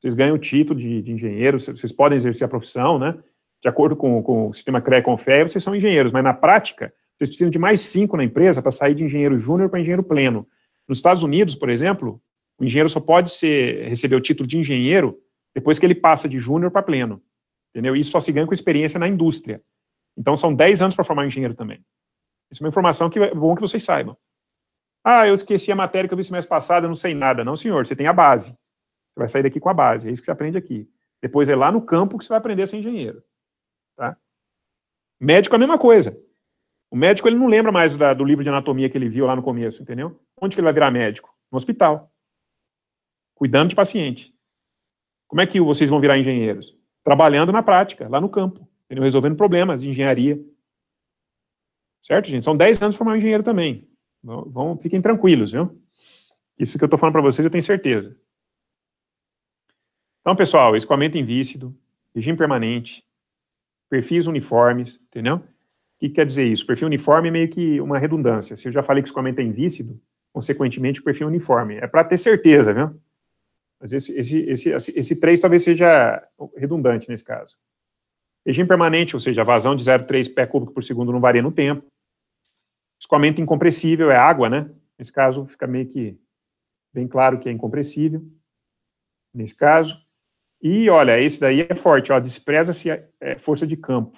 Vocês ganham o título de, de engenheiro, vocês podem exercer a profissão, né? De acordo com, com o sistema CREA e CONFEA, vocês são engenheiros, mas na prática, vocês precisam de mais cinco na empresa para sair de engenheiro júnior para engenheiro pleno. Nos Estados Unidos, por exemplo, o engenheiro só pode ser, receber o título de engenheiro depois que ele passa de júnior para pleno, entendeu? Isso só se ganha com experiência na indústria. Então, são 10 anos para formar um engenheiro também. Isso é uma informação que é bom que vocês saibam. Ah, eu esqueci a matéria que eu vi semestre passado, eu não sei nada. Não, senhor, você tem a base. Você vai sair daqui com a base, é isso que você aprende aqui. Depois é lá no campo que você vai aprender a ser engenheiro. Tá? Médico é a mesma coisa. O médico ele não lembra mais da, do livro de anatomia que ele viu lá no começo, entendeu? Onde que ele vai virar médico? No hospital. Cuidando de paciente. Como é que vocês vão virar engenheiros? Trabalhando na prática, lá no campo entendeu? resolvendo problemas de engenharia. Certo, gente? São 10 anos de formar um engenheiro também. Vão, vão, fiquem tranquilos, viu? Isso que eu estou falando para vocês, eu tenho certeza. Então, pessoal, escoamento invícido, regime permanente, perfis uniformes, entendeu? O que quer dizer isso? Perfil uniforme é meio que uma redundância. Se eu já falei que escoamento é invícido, consequentemente, o perfil uniforme. É para ter certeza, viu? Mas esse, esse, esse, esse 3 talvez seja redundante nesse caso. Regime permanente, ou seja, a vazão de 0,3 pé cúbico por segundo não varia no tempo. Escoamento incompressível é água, né? Nesse caso, fica meio que bem claro que é incompressível. Nesse caso. E olha, esse daí é forte, ó, despreza-se é, força de campo.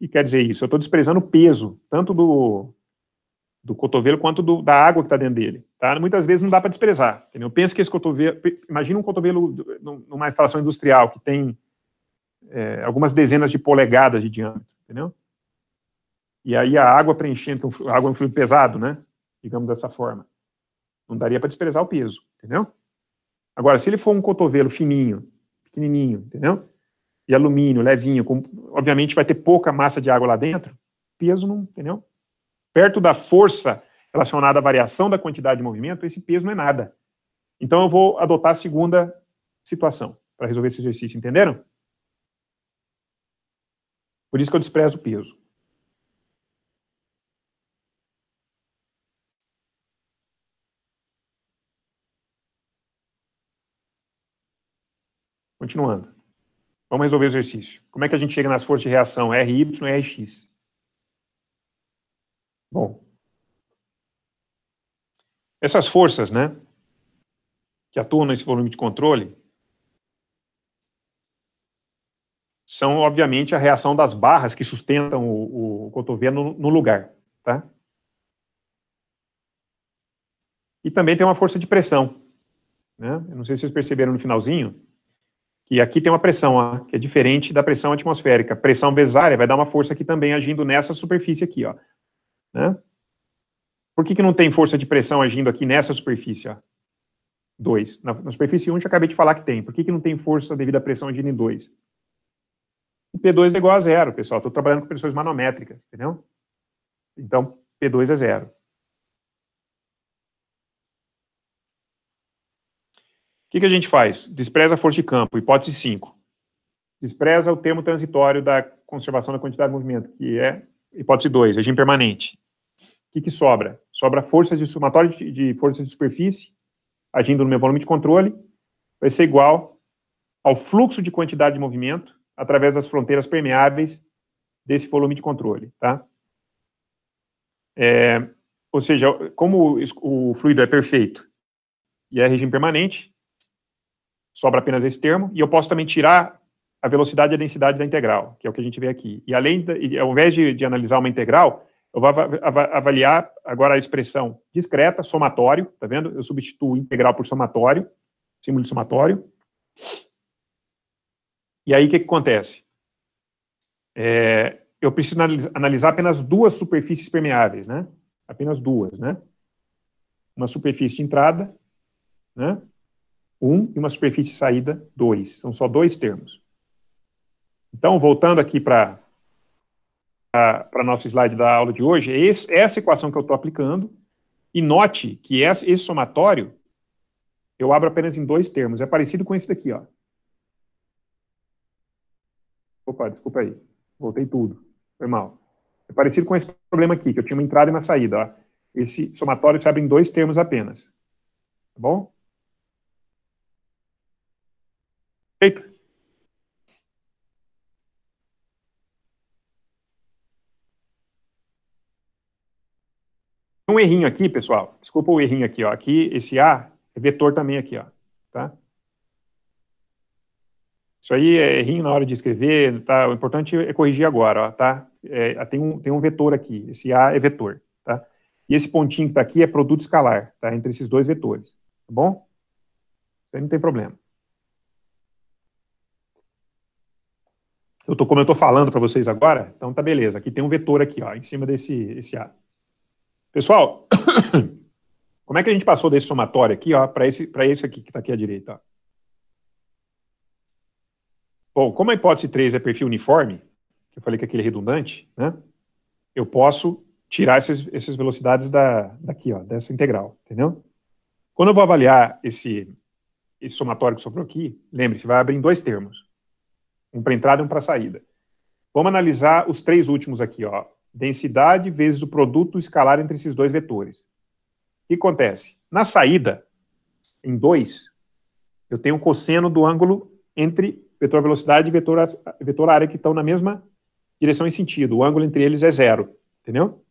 E quer dizer isso, eu estou desprezando o peso, tanto do, do cotovelo quanto do, da água que está dentro dele. Tá? Muitas vezes não dá para desprezar. Entendeu? Pensa que esse cotovelo. Imagina um cotovelo numa instalação industrial que tem é, algumas dezenas de polegadas de diâmetro, entendeu? E aí a água preenchendo, então, a água é um fluido pesado, né? Digamos dessa forma. Não daria para desprezar o peso, entendeu? Agora, se ele for um cotovelo fininho, pequenininho, entendeu? E alumínio, levinho, com, obviamente vai ter pouca massa de água lá dentro, peso não, entendeu? Perto da força relacionada à variação da quantidade de movimento, esse peso não é nada. Então eu vou adotar a segunda situação para resolver esse exercício, entenderam? Por isso que eu desprezo o peso. Continuando. Vamos resolver o exercício. Como é que a gente chega nas forças de reação RY e RX? Bom, essas forças, né, que atuam nesse volume de controle, são, obviamente, a reação das barras que sustentam o, o cotovelo no, no lugar. Tá? E também tem uma força de pressão. Né? Eu não sei se vocês perceberam no finalzinho, que aqui tem uma pressão, ó, que é diferente da pressão atmosférica. Pressão besária vai dar uma força aqui também agindo nessa superfície aqui. Ó, né? Por que, que não tem força de pressão agindo aqui nessa superfície? Ó? 2. Na, na, superfície 1 um, já acabei de falar que tem. Por que, que não tem força devido à pressão agindo em 2? P2 é igual a zero, pessoal. Estou trabalhando com pressões manométricas, entendeu? Então, P2 é zero. O que, que a gente faz? Despreza a força de campo, hipótese 5. Despreza o termo transitório da conservação da quantidade de movimento, que é hipótese 2, regime permanente. O que, que sobra? Sobra força de somatório de, de força de superfície, agindo no meu volume de controle, vai ser igual ao fluxo de quantidade de movimento através das fronteiras permeáveis desse volume de controle, tá? É, ou seja, como o fluido é perfeito e é regime permanente, sobra apenas esse termo, e eu posso também tirar a velocidade e a densidade da integral, que é o que a gente vê aqui. E além, ao invés de, de, analisar uma integral, eu vou avaliar agora a expressão discreta, somatório, tá vendo? Eu substituo integral por somatório, símbolo de somatório. E aí, o que, que acontece? É, eu preciso analisar apenas duas superfícies permeáveis, né? Apenas duas, né? Uma superfície de entrada, né? Um, e uma superfície de saída, dois. São só dois termos. Então, voltando aqui para para nosso slide da aula de hoje, é, é essa equação que eu estou aplicando, e note que esse somatório eu abro apenas em dois termos, é parecido com esse daqui, ó. Opa, desculpa aí. Voltei tudo. Foi mal. É parecido com esse problema aqui, que eu tinha uma entrada e uma saída. Ó. Esse somatório se abre em dois termos apenas. Tá bom? Feito? Um errinho aqui, pessoal. Desculpa o errinho aqui, ó. Aqui, esse A é vetor também aqui, ó. Tá? Isso aí é errinho na hora de escrever, tá? O importante é corrigir agora, ó, tá? É, tem, um, tem um vetor aqui, esse A é vetor, tá? E esse pontinho que está aqui é produto escalar, tá? Entre esses dois vetores, tá bom? Isso aí não tem problema. Eu tô, como eu estou falando para vocês agora, então tá beleza. Aqui tem um vetor aqui, ó, em cima desse esse A. Pessoal, como é que a gente passou desse somatório aqui, ó, para esse, esse aqui que está aqui à direita, ó? Bom, como a hipótese 3 é perfil uniforme, que eu falei que aquele é redundante, né? Eu posso tirar esses, essas velocidades da, daqui, ó, dessa integral, entendeu? Quando eu vou avaliar esse, esse somatório que sobrou aqui, lembre-se, vai abrir em dois termos. Um para entrada e um para saída. Vamos analisar os três últimos aqui, ó. Densidade vezes o produto escalar entre esses dois vetores. O que acontece? Na saída, em 2, eu tenho o cosseno do ângulo entre vetor velocidade e vetor, vetor área que estão na mesma direção e sentido. O ângulo entre eles é zero, entendeu?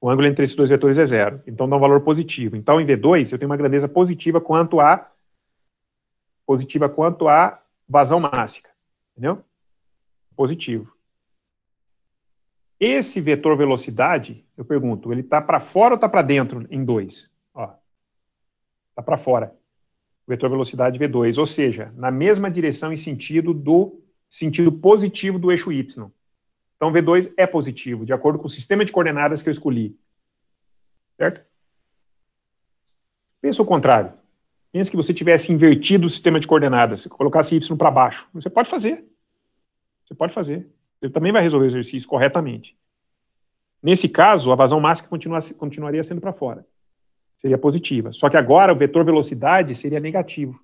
O ângulo entre esses dois vetores é zero. Então dá um valor positivo. Então em V2 eu tenho uma grandeza positiva quanto a positiva quanto a vazão mássica, entendeu? Positivo. Esse vetor velocidade, eu pergunto, ele está para fora ou está para dentro em 2? Está para fora vetor velocidade v2, ou seja, na mesma direção e sentido do sentido positivo do eixo y. Então, v2 é positivo, de acordo com o sistema de coordenadas que eu escolhi. Certo? Pensa o contrário. Pensa que você tivesse invertido o sistema de coordenadas, colocasse y para baixo. Você pode fazer. Você pode fazer. Você também vai resolver o exercício corretamente. Nesse caso, a vazão máxima continuaria sendo para fora. Seria positiva. Só que agora o vetor velocidade seria negativo.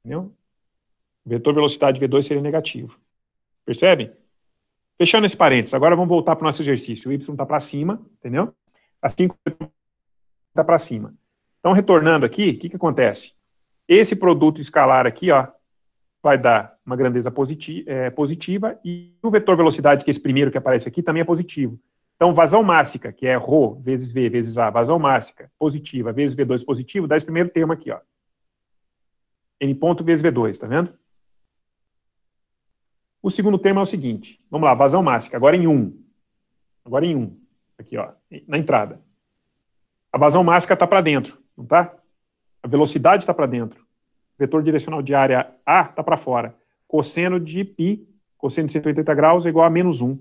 Entendeu? O vetor velocidade V2 seria negativo. Percebem? Fechando esse parênteses, agora vamos voltar para o nosso exercício. O y está para cima, entendeu? Assim está para cima. Então, retornando aqui, o que, que acontece? Esse produto escalar aqui, ó, vai dar uma grandeza positiva, é, positiva e o vetor velocidade, que é esse primeiro que aparece aqui, também é positivo. Então, vazão mássica, que é ρ vezes V vezes A, vazão mássica positiva vezes V2 positivo, dá esse primeiro termo aqui, ó. N ponto vezes V2, tá vendo? O segundo termo é o seguinte, vamos lá, vazão mássica, agora em 1. Um. Agora em 1, um. aqui, ó, na entrada. A vazão mássica está para dentro, não tá? A velocidade está para dentro. O vetor direcional de área A está para fora. Cosseno de π, cosseno de 180 graus, é igual a menos 1.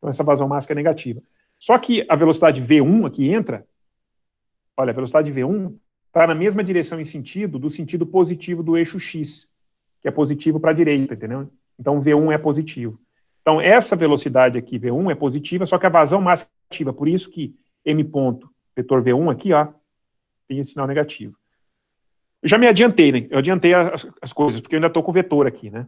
Então, essa vazão máscara é negativa. Só que a velocidade V1 aqui entra, olha, a velocidade V1 está na mesma direção e sentido do sentido positivo do eixo X, que é positivo para a direita, entendeu? Então, V1 é positivo. Então, essa velocidade aqui, V1, é positiva, só que a vazão máscara é negativa. Por isso que M ponto, vetor V1 aqui, ó, tem esse sinal negativo. Eu já me adiantei, né? Eu adiantei as, as coisas, porque eu ainda estou com o vetor aqui, né?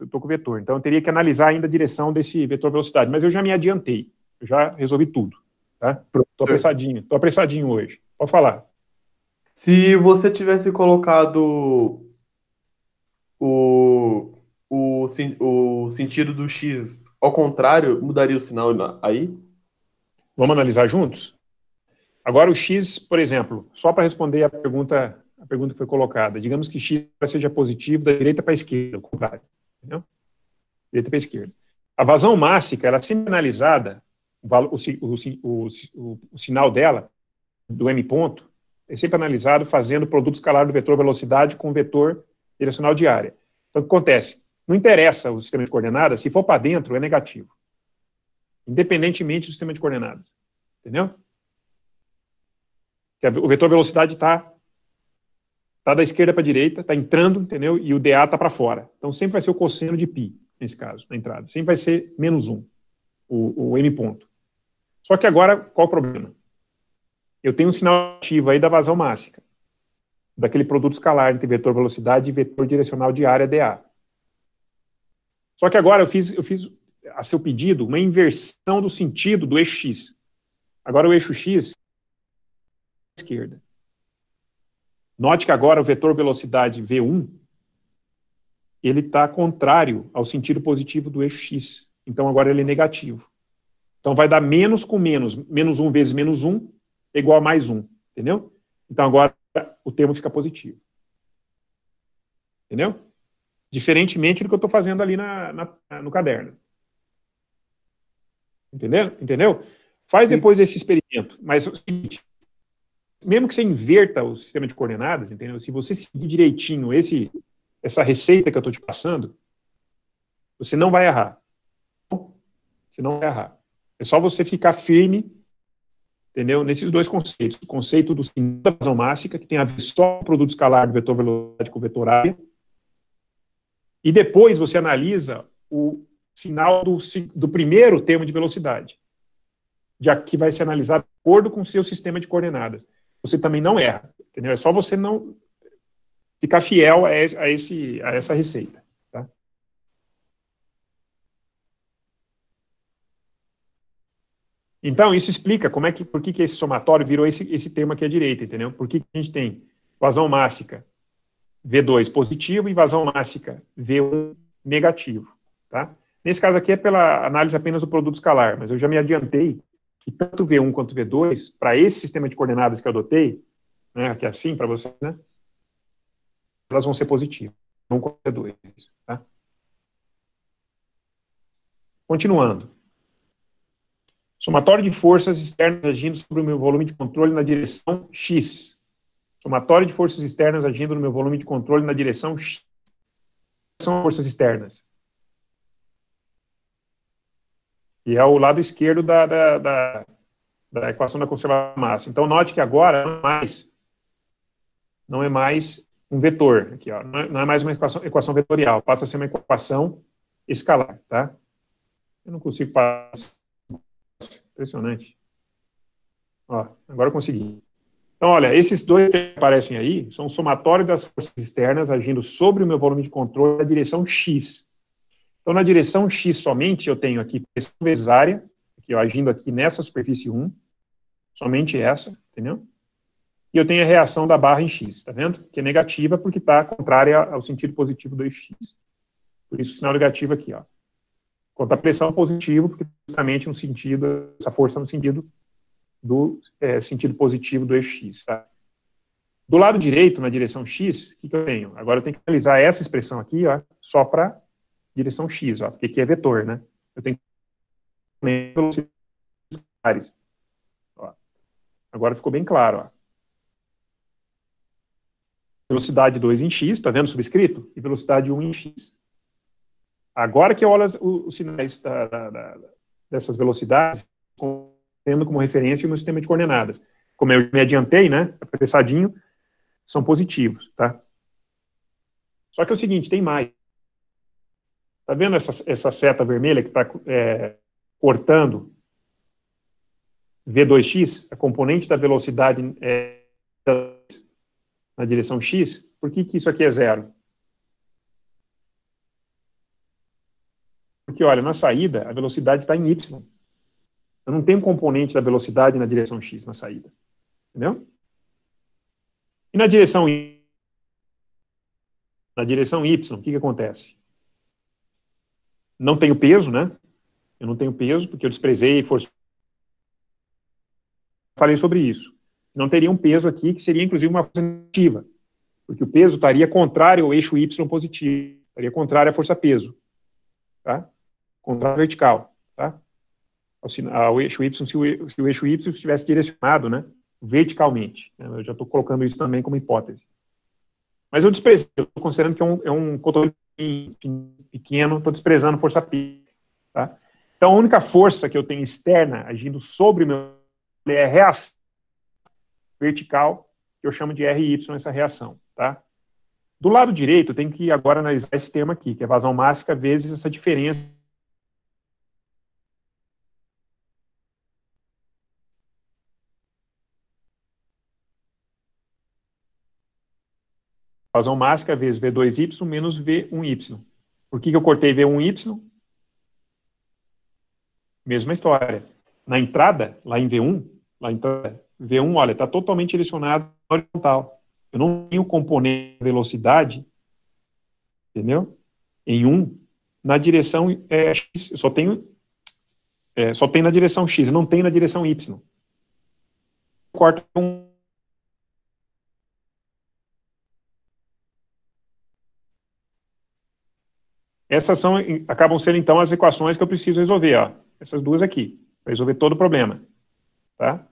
estou com o vetor. Então, eu teria que analisar ainda a direção desse vetor velocidade. Mas eu já me adiantei, eu já resolvi tudo. Tá? Estou apressadinho, estou apressadinho hoje. Pode falar. Se você tivesse colocado o, o, o sentido do X ao contrário, mudaria o sinal aí? Vamos analisar juntos? Agora, o X, por exemplo, só para responder a pergunta, a pergunta que foi colocada, digamos que X seja positivo da direita para a esquerda, ao contrário entendeu? Direita para esquerda. A vazão mássica, ela é sinalizada, o, o, o, o sinal dela, do M ponto, é sempre analisado fazendo o produto escalar do vetor velocidade com o vetor direcional de área. Então, o que acontece? Não interessa o sistema de coordenadas, se for para dentro, é negativo. Independentemente do sistema de coordenadas. Entendeu? O vetor velocidade está Está da esquerda para a direita, está entrando, entendeu? E o DA está para fora. Então sempre vai ser o cosseno de π, nesse caso, na entrada. Sempre vai ser menos 1, o, o M ponto. Só que agora, qual o problema? Eu tenho um sinal ativo aí da vazão mássica, daquele produto escalar entre vetor velocidade e vetor direcional de área DA. Só que agora eu fiz, eu fiz a seu pedido, uma inversão do sentido do eixo X. Agora o eixo X é esquerda. Note que agora o vetor velocidade v1 ele está contrário ao sentido positivo do eixo x. Então agora ele é negativo. Então vai dar menos com menos, menos 1 vezes menos 1 é igual a mais 1, entendeu? Então agora o termo fica positivo. Entendeu? Diferentemente do que eu estou fazendo ali na, na, no caderno. Entendeu? Entendeu? Faz depois esse experimento. Mas é o seguinte, mesmo que você inverta o sistema de coordenadas, entendeu? Se você seguir direitinho esse, essa receita que eu estou te passando, você não vai errar. Você não vai errar. É só você ficar firme, entendeu? Nesses dois conceitos. O conceito do sinal da vazão mássica, que tem a ver só com o produto escalar do vetor velocidade com o vetor área. E depois você analisa o sinal do, do primeiro termo de velocidade. Já que vai ser analisado de acordo com o seu sistema de coordenadas você também não erra. Entendeu? É só você não ficar fiel a, esse, a essa receita. Tá? Então, isso explica como é que, por que, que esse somatório virou esse, esse termo aqui à direita, entendeu? Por que, que a gente tem vazão mássica V2 positivo e vazão mássica V1 negativo, tá? Nesse caso aqui é pela análise apenas do produto escalar, mas eu já me adiantei que tanto V1 quanto V2, para esse sistema de coordenadas que eu adotei, né, que é assim para você, né, elas vão ser positivas, não com V2. Tá? Continuando. Somatório de forças externas agindo sobre o meu volume de controle na direção X. Somatório de forças externas agindo no meu volume de controle na direção X. São forças externas. E é o lado esquerdo da, da, da, da equação da conservação da massa. Então, note que agora não é mais, não é mais um vetor, aqui, ó, não, é, não é mais uma equação, equação vetorial, passa a ser uma equação escalar, tá? Eu não consigo passar. Impressionante. Ó, agora eu consegui. Então, olha, esses dois que aparecem aí são o somatório das forças externas agindo sobre o meu volume de controle na direção X. Então, na direção X somente, eu tenho aqui pressão vezes área, que eu agindo aqui nessa superfície 1, somente essa, entendeu? E eu tenho a reação da barra em X, tá vendo? Que é negativa porque está contrária ao sentido positivo do X. Por isso, sinal negativo aqui, ó. Contra a pressão positivo, porque justamente no sentido, essa força no sentido do é, sentido positivo do eixo tá? Do lado direito, na direção x, o que, que, eu tenho? Agora eu tenho que analisar essa expressão aqui, ó, só para direção x, ó, porque aqui é vetor, né? Eu tenho que velocidades. Agora ficou bem claro. Ó. Velocidade 2 em x, está vendo subscrito? E velocidade 1 um em x. Agora que eu olho os, sinais da, da, da, dessas velocidades, tendo como referência o meu sistema de coordenadas. Como eu me adiantei, né, apressadinho, são positivos, tá? Só que é o seguinte, tem mais. Está vendo essa, essa seta vermelha que está é, cortando V2x, a componente da velocidade é, na direção x? Por que, que isso aqui é zero? Porque, olha, na saída, a velocidade está em y. Eu não tenho componente da velocidade na direção x na saída. Entendeu? E na direção y, na direção y, o que, que acontece? Não tenho peso, né? Eu não tenho peso, porque eu desprezei e Falei sobre isso. Não teria um peso aqui, que seria inclusive uma força negativa, porque o peso estaria contrário ao eixo Y positivo, estaria contrário à força-peso, tá? Contrário vertical, tá? Ao, ao eixo Y, se o, eixo Y estivesse direcionado, né? Verticalmente. Né? Eu já estou colocando isso também como hipótese. Mas eu desprezei, eu estou considerando que é um, é um controle pequeno, estou desprezando força pi. Tá? Então, a única força que eu tenho externa agindo sobre o meu é a reação vertical, que eu chamo de RY, essa reação. Tá? Do lado direito, eu tenho que agora analisar esse termo aqui, que é vazão mássica vezes essa diferença Vazão máxima vezes V2Y menos V1Y. Por que, que eu cortei V1Y? Mesma história. Na entrada, lá em V1, lá em V1, olha, está totalmente direcionado na horizontal. Eu não tenho componente de velocidade, entendeu? Em 1, na direção é, X, eu só tenho é, só tem na direção X, não tem na direção Y. Corto um Essas são, acabam sendo, então, as equações que eu preciso resolver, ó. Essas duas aqui, para resolver todo o problema. Tá?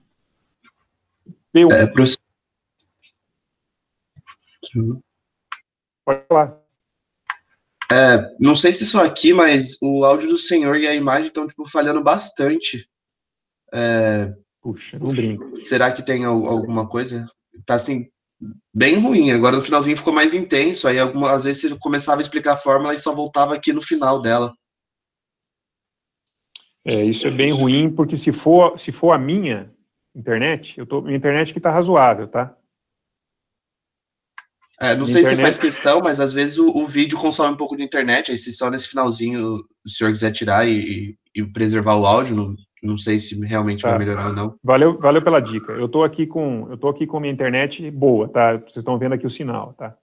P1. É, professor... Pode falar. É, não sei se só aqui, mas o áudio do senhor e a imagem estão, tipo, falhando bastante. É... Puxa, não brinco. Será que tem alguma coisa? Tá assim, bem ruim. Agora no finalzinho ficou mais intenso. Aí algumas vezes você começava a explicar a fórmula e só voltava aqui no final dela. É, isso é bem ruim, porque se for, se for a minha internet, eu tô, minha internet que tá razoável, tá? É, não minha sei internet... se faz questão, mas às vezes o, o, vídeo consome um pouco de internet, aí se só nesse finalzinho o senhor quiser tirar e, e preservar o áudio, não, não sei se realmente tá. vai melhorar ou não. Valeu, valeu pela dica. Eu estou aqui com eu tô aqui com minha internet boa, tá? Vocês estão vendo aqui o sinal, tá?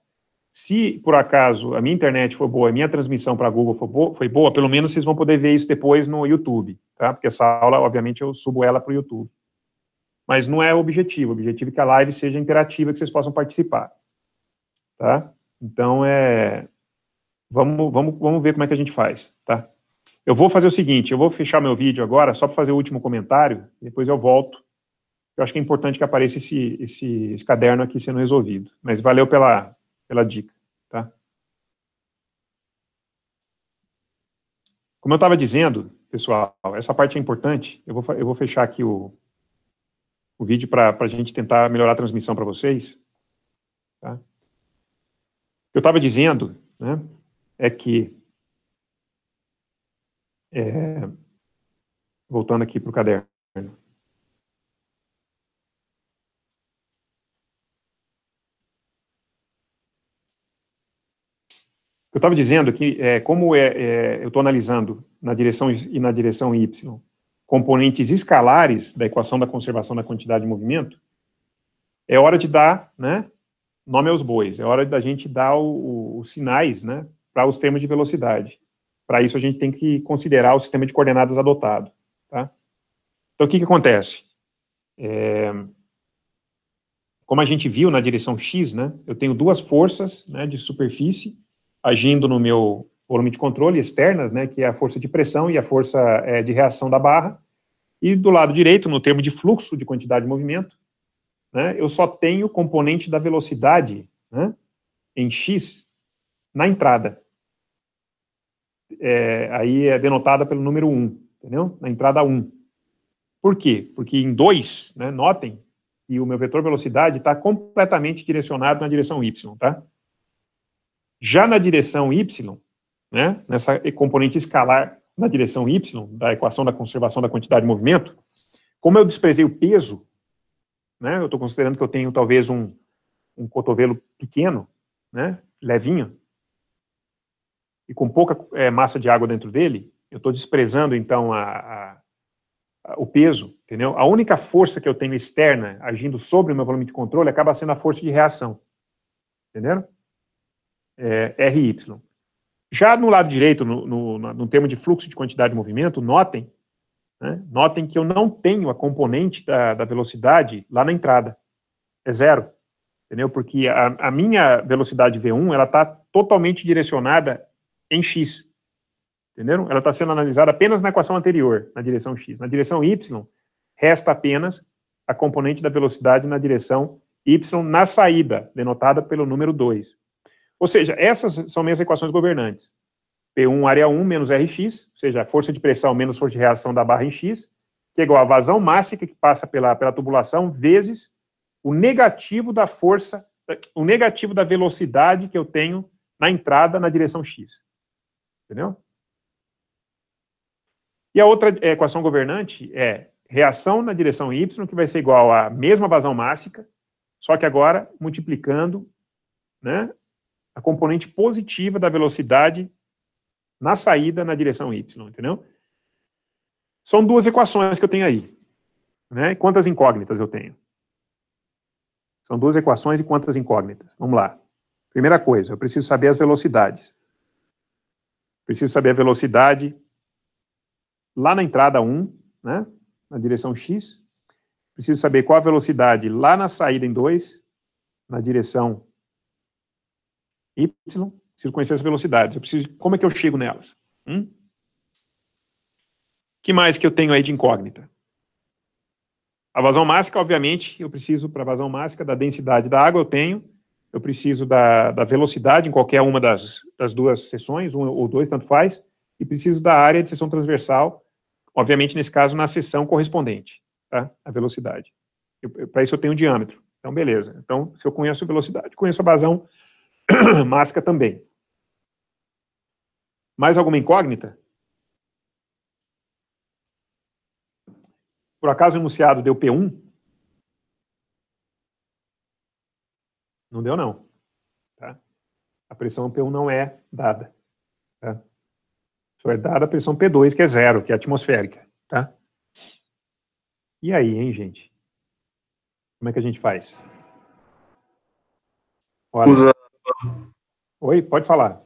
Se por acaso a minha internet for boa, a minha transmissão para a Google foi boa, foi boa, pelo menos vocês vão poder ver isso depois no YouTube, tá? Porque essa aula, obviamente, eu subo ela para o YouTube. Mas não é o objetivo. O objetivo é que a live seja interativa, que vocês possam participar, tá? Então é, vamos, vamos, vamos ver como é que a gente faz, tá? Eu vou fazer o seguinte, eu vou fechar meu vídeo agora, só para fazer o último comentário, depois eu volto. Eu acho que é importante que apareça esse, esse, esse caderno aqui sendo resolvido. Mas valeu pela, pela dica, tá? Como eu estava dizendo, pessoal, essa parte é importante. Eu vou, eu vou fechar aqui o, o vídeo para a gente tentar melhorar a transmissão para vocês. Tá? Eu estava dizendo né, é que é, voltando aqui para o caderno. Eu estava dizendo que, é, como é, é eu estou analisando na direção e na direção y componentes escalares da equação da conservação da quantidade de movimento, é hora de dar né, nome aos bois, é hora da gente dar os sinais né, para os termos de velocidade. Para isso, a gente tem que considerar o sistema de coordenadas adotado. Tá? Então, o que, que acontece? É, como a gente viu na direção X, né, eu tenho duas forças né, de superfície agindo no meu volume de controle externas, né, que é a força de pressão e a força é, de reação da barra. E do lado direito, no termo de fluxo de quantidade de movimento, né, eu só tenho o componente da velocidade né, em x na entrada é, aí é denotada pelo número 1, entendeu? Na entrada 1. Por quê? Porque em 2, né, notem que o meu vetor velocidade está completamente direcionado na direção y, tá? Já na direção y, né, nessa componente escalar na direção y, da equação da conservação da quantidade de movimento, como eu desprezei o peso, né, eu estou considerando que eu tenho talvez um, um cotovelo pequeno, né, levinho, e com pouca é, massa de água dentro dele, eu estou desprezando, então, a, a, a, o peso, entendeu? A única força que eu tenho externa agindo sobre o meu volume de controle acaba sendo a força de reação. entendeu? É, RY. Já no lado direito, no, no, no termo de fluxo de quantidade de movimento, notem, né, notem que eu não tenho a componente da, da velocidade lá na entrada. É zero entendeu? Porque a, a, minha velocidade V1, ela está totalmente direcionada em x. Entenderam? Ela está sendo analisada apenas na equação anterior, na direção x. Na direção y, resta apenas a componente da velocidade na direção y na saída, denotada pelo número 2. Ou seja, essas são minhas equações governantes. P1 área 1 menos Rx, ou seja, força de pressão menos força de reação da barra em X, que é igual à vazão mássica que passa pela, pela tubulação, vezes o negativo da força, eh, o negativo da velocidade que eu tenho na entrada na direção X. Entendeu? E a outra equação governante é reação na direção Y, que vai ser igual à mesma vazão mássica, só que agora multiplicando né, a componente positiva da velocidade na saída na direção Y, entendeu? São duas equações que eu tenho aí. Né? Quantas incógnitas eu tenho? São duas equações e quantas incógnitas? Vamos lá. Primeira coisa, eu preciso saber as velocidades. Preciso saber a velocidade lá na entrada 1, né, na direção X. Preciso saber qual a velocidade lá na saída em 2, na direção Y. Preciso conhecer as velocidades. Eu preciso, como é que eu chego nelas? Hum? que mais que eu tenho aí de incógnita? A vazão mássica, obviamente, eu preciso para a vazão mássica da densidade da água, eu tenho eu preciso da, da velocidade em qualquer uma das, das duas seções, um ou dois, tanto faz, e preciso da área de seção transversal, obviamente, nesse caso, na seção correspondente, tá? a velocidade. Para isso eu tenho o diâmetro. Então, beleza. Então, se eu conheço velocidade, conheço a basão máscara também. Mais alguma incógnita? Por acaso o enunciado deu P1? Não deu, não. Tá? A pressão P1 não é dada. Tá? Só é dada a pressão P2, que é zero, que é atmosférica. Tá? E aí, hein, gente? Como é que a gente faz? Olha. Usa... Oi, pode falar.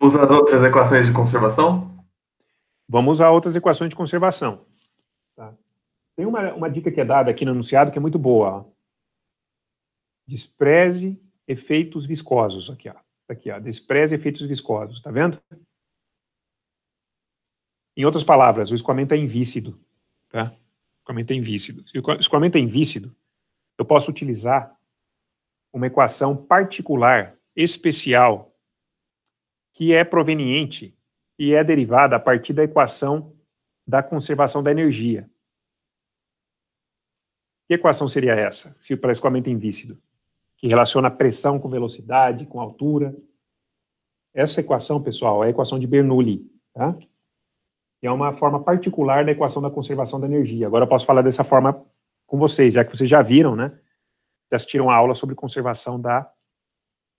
Usa outras equações de conservação? Vamos usar outras equações de conservação. Tá? Tem uma, uma dica que é dada aqui no enunciado que é muito boa despreze efeitos viscosos aqui, ó. Tá aqui, ó, despreze efeitos viscosos, tá vendo? Em outras palavras, o escoamento é invícido, tá? O escoamento é invícido. Se o escoamento é invícido, eu posso utilizar uma equação particular, especial, que é proveniente e é derivada a partir da equação da conservação da energia. Que equação seria essa, se para escoamento é invícido? que relaciona pressão com velocidade, com altura. Essa equação, pessoal, é a equação de Bernoulli, tá? é uma forma particular da equação da conservação da energia. Agora eu posso falar dessa forma com vocês, já que vocês já viram, né? Já assistiram a aula sobre conservação da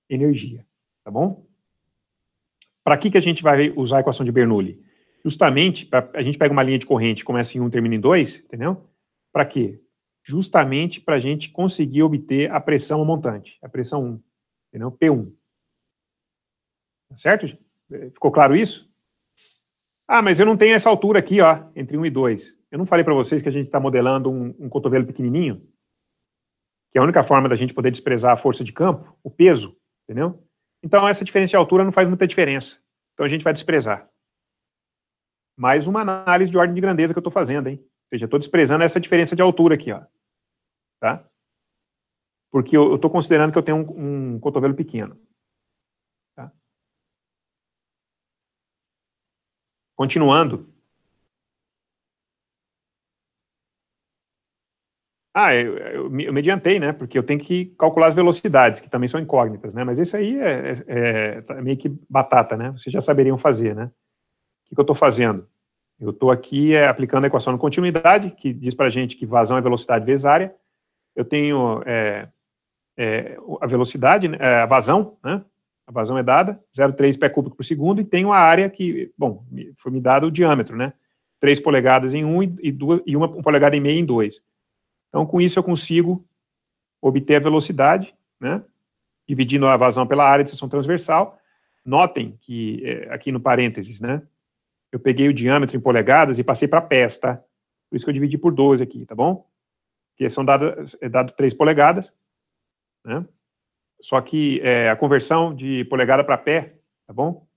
energia, tá bom? Para que, que a gente vai usar a equação de Bernoulli? Justamente, pra, a gente pega uma linha de corrente, começa em 1, um, termina em 2, entendeu? Para quê? justamente para a gente conseguir obter a pressão montante, a pressão 1, entendeu? P1. Tá certo? É, ficou claro isso? Ah, mas eu não tenho essa altura aqui, ó, entre 1 e 2. Eu não falei para vocês que a gente está modelando um, um cotovelo pequenininho? Que é a única forma da gente poder desprezar a força de campo, o peso, entendeu? Então, essa diferença de altura não faz muita diferença. Então, a gente vai desprezar. Mais uma análise de ordem de grandeza que eu estou fazendo, hein? Ou seja, estou desprezando essa diferença de altura aqui, ó tá? Porque eu estou considerando que eu tenho um, um cotovelo pequeno. Tá? Continuando. Ah, eu, eu, eu, me adiantei, né? Porque eu tenho que calcular as velocidades, que também são incógnitas, né? Mas isso aí é, é, é tá meio que batata, né? Vocês já saberiam fazer, né? O que, que eu estou fazendo? Eu estou aqui é, aplicando a equação de continuidade, que diz para a gente que vazão é velocidade vezes área eu tenho é, é, a velocidade, né, é, a vazão, né? A vazão é dada, 0,3 pé cúbico por segundo, e tenho a área que, bom, foi me dado o diâmetro, né? 3 polegadas em 1 um e, duas, e 1 polegada e meia em 2. Então, com isso, eu consigo obter a velocidade, né? Dividindo a vazão pela área de seção transversal. Notem que, é, aqui no parênteses, né? Eu peguei o diâmetro em polegadas e passei para pés, tá? Por isso que eu dividi por 12 aqui, tá bom? que são dados é dado 3 polegadas, né? Só que é, a conversão de polegada para pé, tá bom?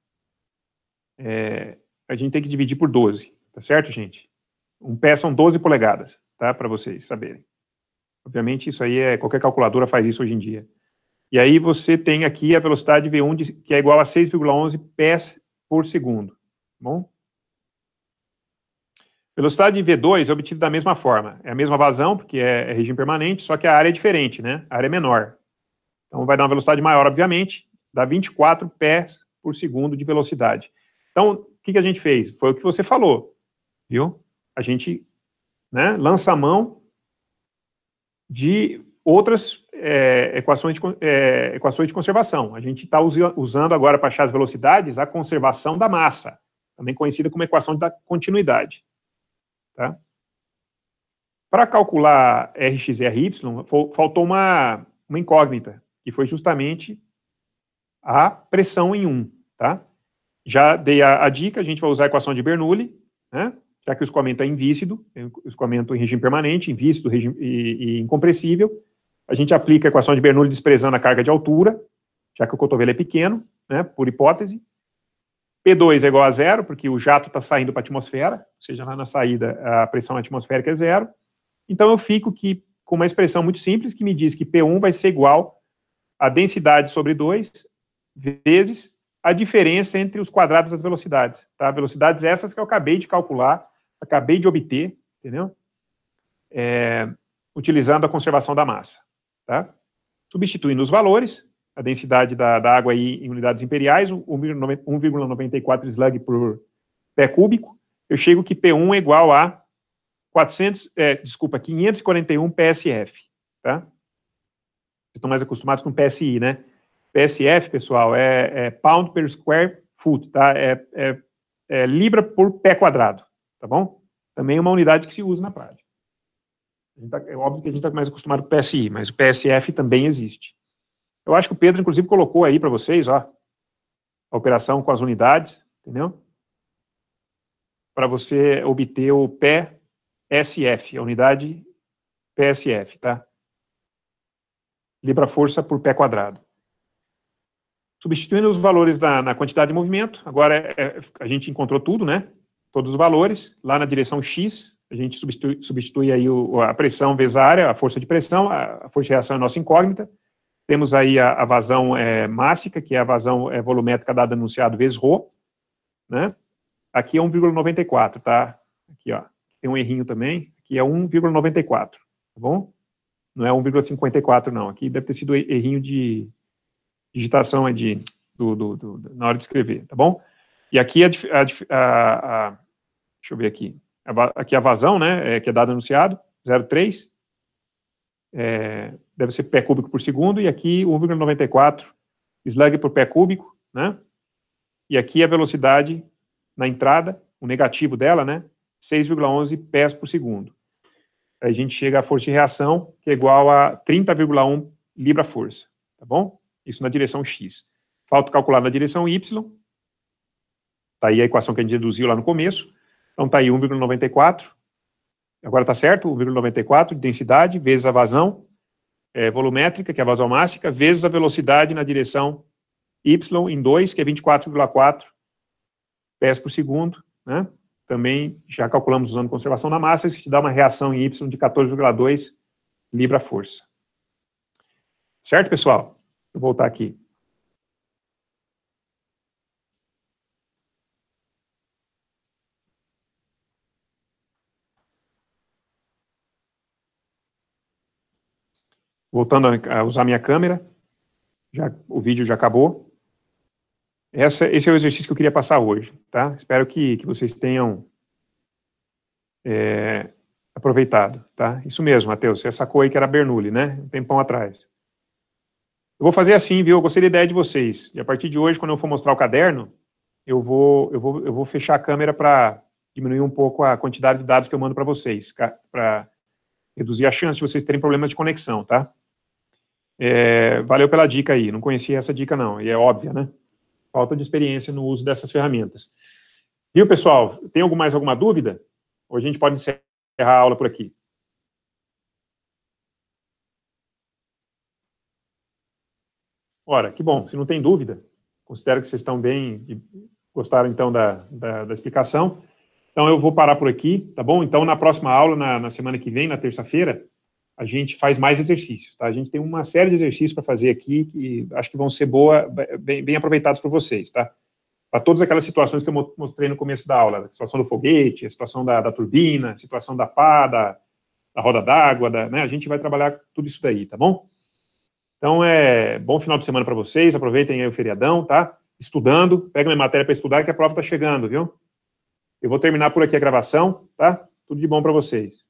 É, a gente tem que dividir por 12, tá certo, gente? Um pé são 12 polegadas, tá? Para vocês saberem. Obviamente, isso aí é. Qualquer calculadora faz isso hoje em dia. E aí você tem aqui a velocidade V1, de, que é igual a 6,11 pés por segundo, tá bom? Velocidade V2 é obtida da mesma forma. É a mesma vazão, porque é, é regime permanente, só que a área é diferente, né? A área é menor. Então vai dar uma velocidade maior, obviamente, dá 24 pés por segundo de velocidade. Então, o que, que a gente fez? Foi o que você falou, viu? A gente né, lança a mão de outras é, equações, de, é, equações de conservação. A gente está usando agora para achar as velocidades a conservação da massa, também conhecida como equação da continuidade. Tá? Para calcular Rx Ry, faltou uma, uma incógnita, que foi justamente a pressão em 1. Um, tá? Já dei a, a, dica, a gente vai usar a equação de Bernoulli, né? já que o escoamento é invícido, o escoamento em regime permanente, invícido regime, e, e incompressível. A gente aplica a equação de Bernoulli desprezando a carga de altura, já que o cotovelo é pequeno, né, por hipótese. P2 é igual a zero, porque o jato está saindo para a atmosfera, ou seja, lá na saída a pressão atmosférica é zero. Então eu fico que, com uma expressão muito simples que me diz que P1 vai ser igual à densidade sobre 2 vezes a diferença entre os quadrados das velocidades. Tá? Velocidades essas que eu acabei de calcular, acabei de obter, entendeu? É, utilizando a conservação da massa. Tá? Substituindo os valores, a densidade da, da água aí em unidades imperiais, 1,94 slug por pé cúbico, eu chego que P1 é igual a 400, é, desculpa, 541 PSF, tá? Vocês estão mais acostumados com PSI, né? PSF, pessoal, é, é pound per square foot, tá? É, é, é libra por pé quadrado, tá bom? Também é uma unidade que se usa na prática. Tá, é óbvio que a gente está mais acostumado com PSI, mas o PSF também existe. Eu acho que o Pedro, inclusive, colocou aí para vocês, ó, a operação com as unidades, entendeu? Para você obter o PSF, a unidade PSF, tá? Libra-força por pé quadrado. Substituindo os valores da, na quantidade de movimento, agora é, é, a gente encontrou tudo, né? Todos os valores, lá na direção X, a gente substitui, substitui aí o, a pressão vezes a área, a força de pressão, a, a força de reação é nossa incógnita, temos aí a, a vazão é, mássica, que é a vazão é, volumétrica dada anunciado vezes rho né? Aqui é 1,94, tá? Aqui, ó, tem um errinho também, aqui é 1,94, tá bom? Não é 1,54 não, aqui deve ter sido errinho de digitação é de, do, do, do, na hora de escrever, tá bom? E aqui a, a, a deixa eu ver aqui, aqui a vazão, né, é, que é dado anunciado, 0,3, é, deve ser pé cúbico por segundo, e aqui 1,94 slug por pé cúbico, né? E aqui a velocidade na entrada, o negativo dela, né? 6,11 pés por segundo. Aí a gente chega à força de reação, que é igual a 30,1 libra-força, tá bom? Isso na direção X. Falta calcular na direção Y, tá aí a equação que a gente deduziu lá no começo, então tá aí 1,94 agora está certo, 1,94, densidade, vezes a vazão é, volumétrica, que é a vazão mássica, vezes a velocidade na direção y em 2, que é 24,4 pés por segundo, né? Também já calculamos usando conservação da massa, isso te dá uma reação em y de 14,2 libra-força. Certo, pessoal? Vou voltar aqui. voltando a usar minha câmera, já, o vídeo já acabou. Essa, esse é o exercício que eu queria passar hoje, tá? Espero que, que vocês tenham é, aproveitado, tá? Isso mesmo, Matheus, você sacou aí que era Bernoulli, né? Um tempão atrás. Eu vou fazer assim, viu? Eu gostei da ideia de vocês. E a partir de hoje, quando eu for mostrar o caderno, eu vou, eu vou, eu vou fechar a câmera para diminuir um pouco a quantidade de dados que eu mando para vocês, para reduzir a chance de vocês terem problemas de conexão, tá? É, valeu pela dica aí, não conhecia essa dica não, e é óbvia, né? Falta de experiência no uso dessas ferramentas. Viu, pessoal? Tem algum, mais alguma dúvida? Ou a gente pode encerrar a aula por aqui? Ora, que bom, se não tem dúvida, considero que vocês estão bem e gostaram, então, da, da, da explicação. Então, eu vou parar por aqui, tá bom? Então, na próxima aula, na, na semana que vem, na terça-feira, a gente faz mais exercícios, tá? A gente tem uma série de exercícios para fazer aqui que acho que vão ser boa, bem, bem aproveitados por vocês, tá? Para todas aquelas situações que eu mostrei no começo da aula, a situação do foguete, a situação da, da turbina, a situação da pá, da, da roda d'água, né? A gente vai trabalhar tudo isso daí, tá bom? Então, é bom final de semana para vocês, aproveitem aí o feriadão, tá? Estudando, pega minha matéria para estudar que a prova está chegando, viu? Eu vou terminar por aqui a gravação, tá? Tudo de bom para vocês.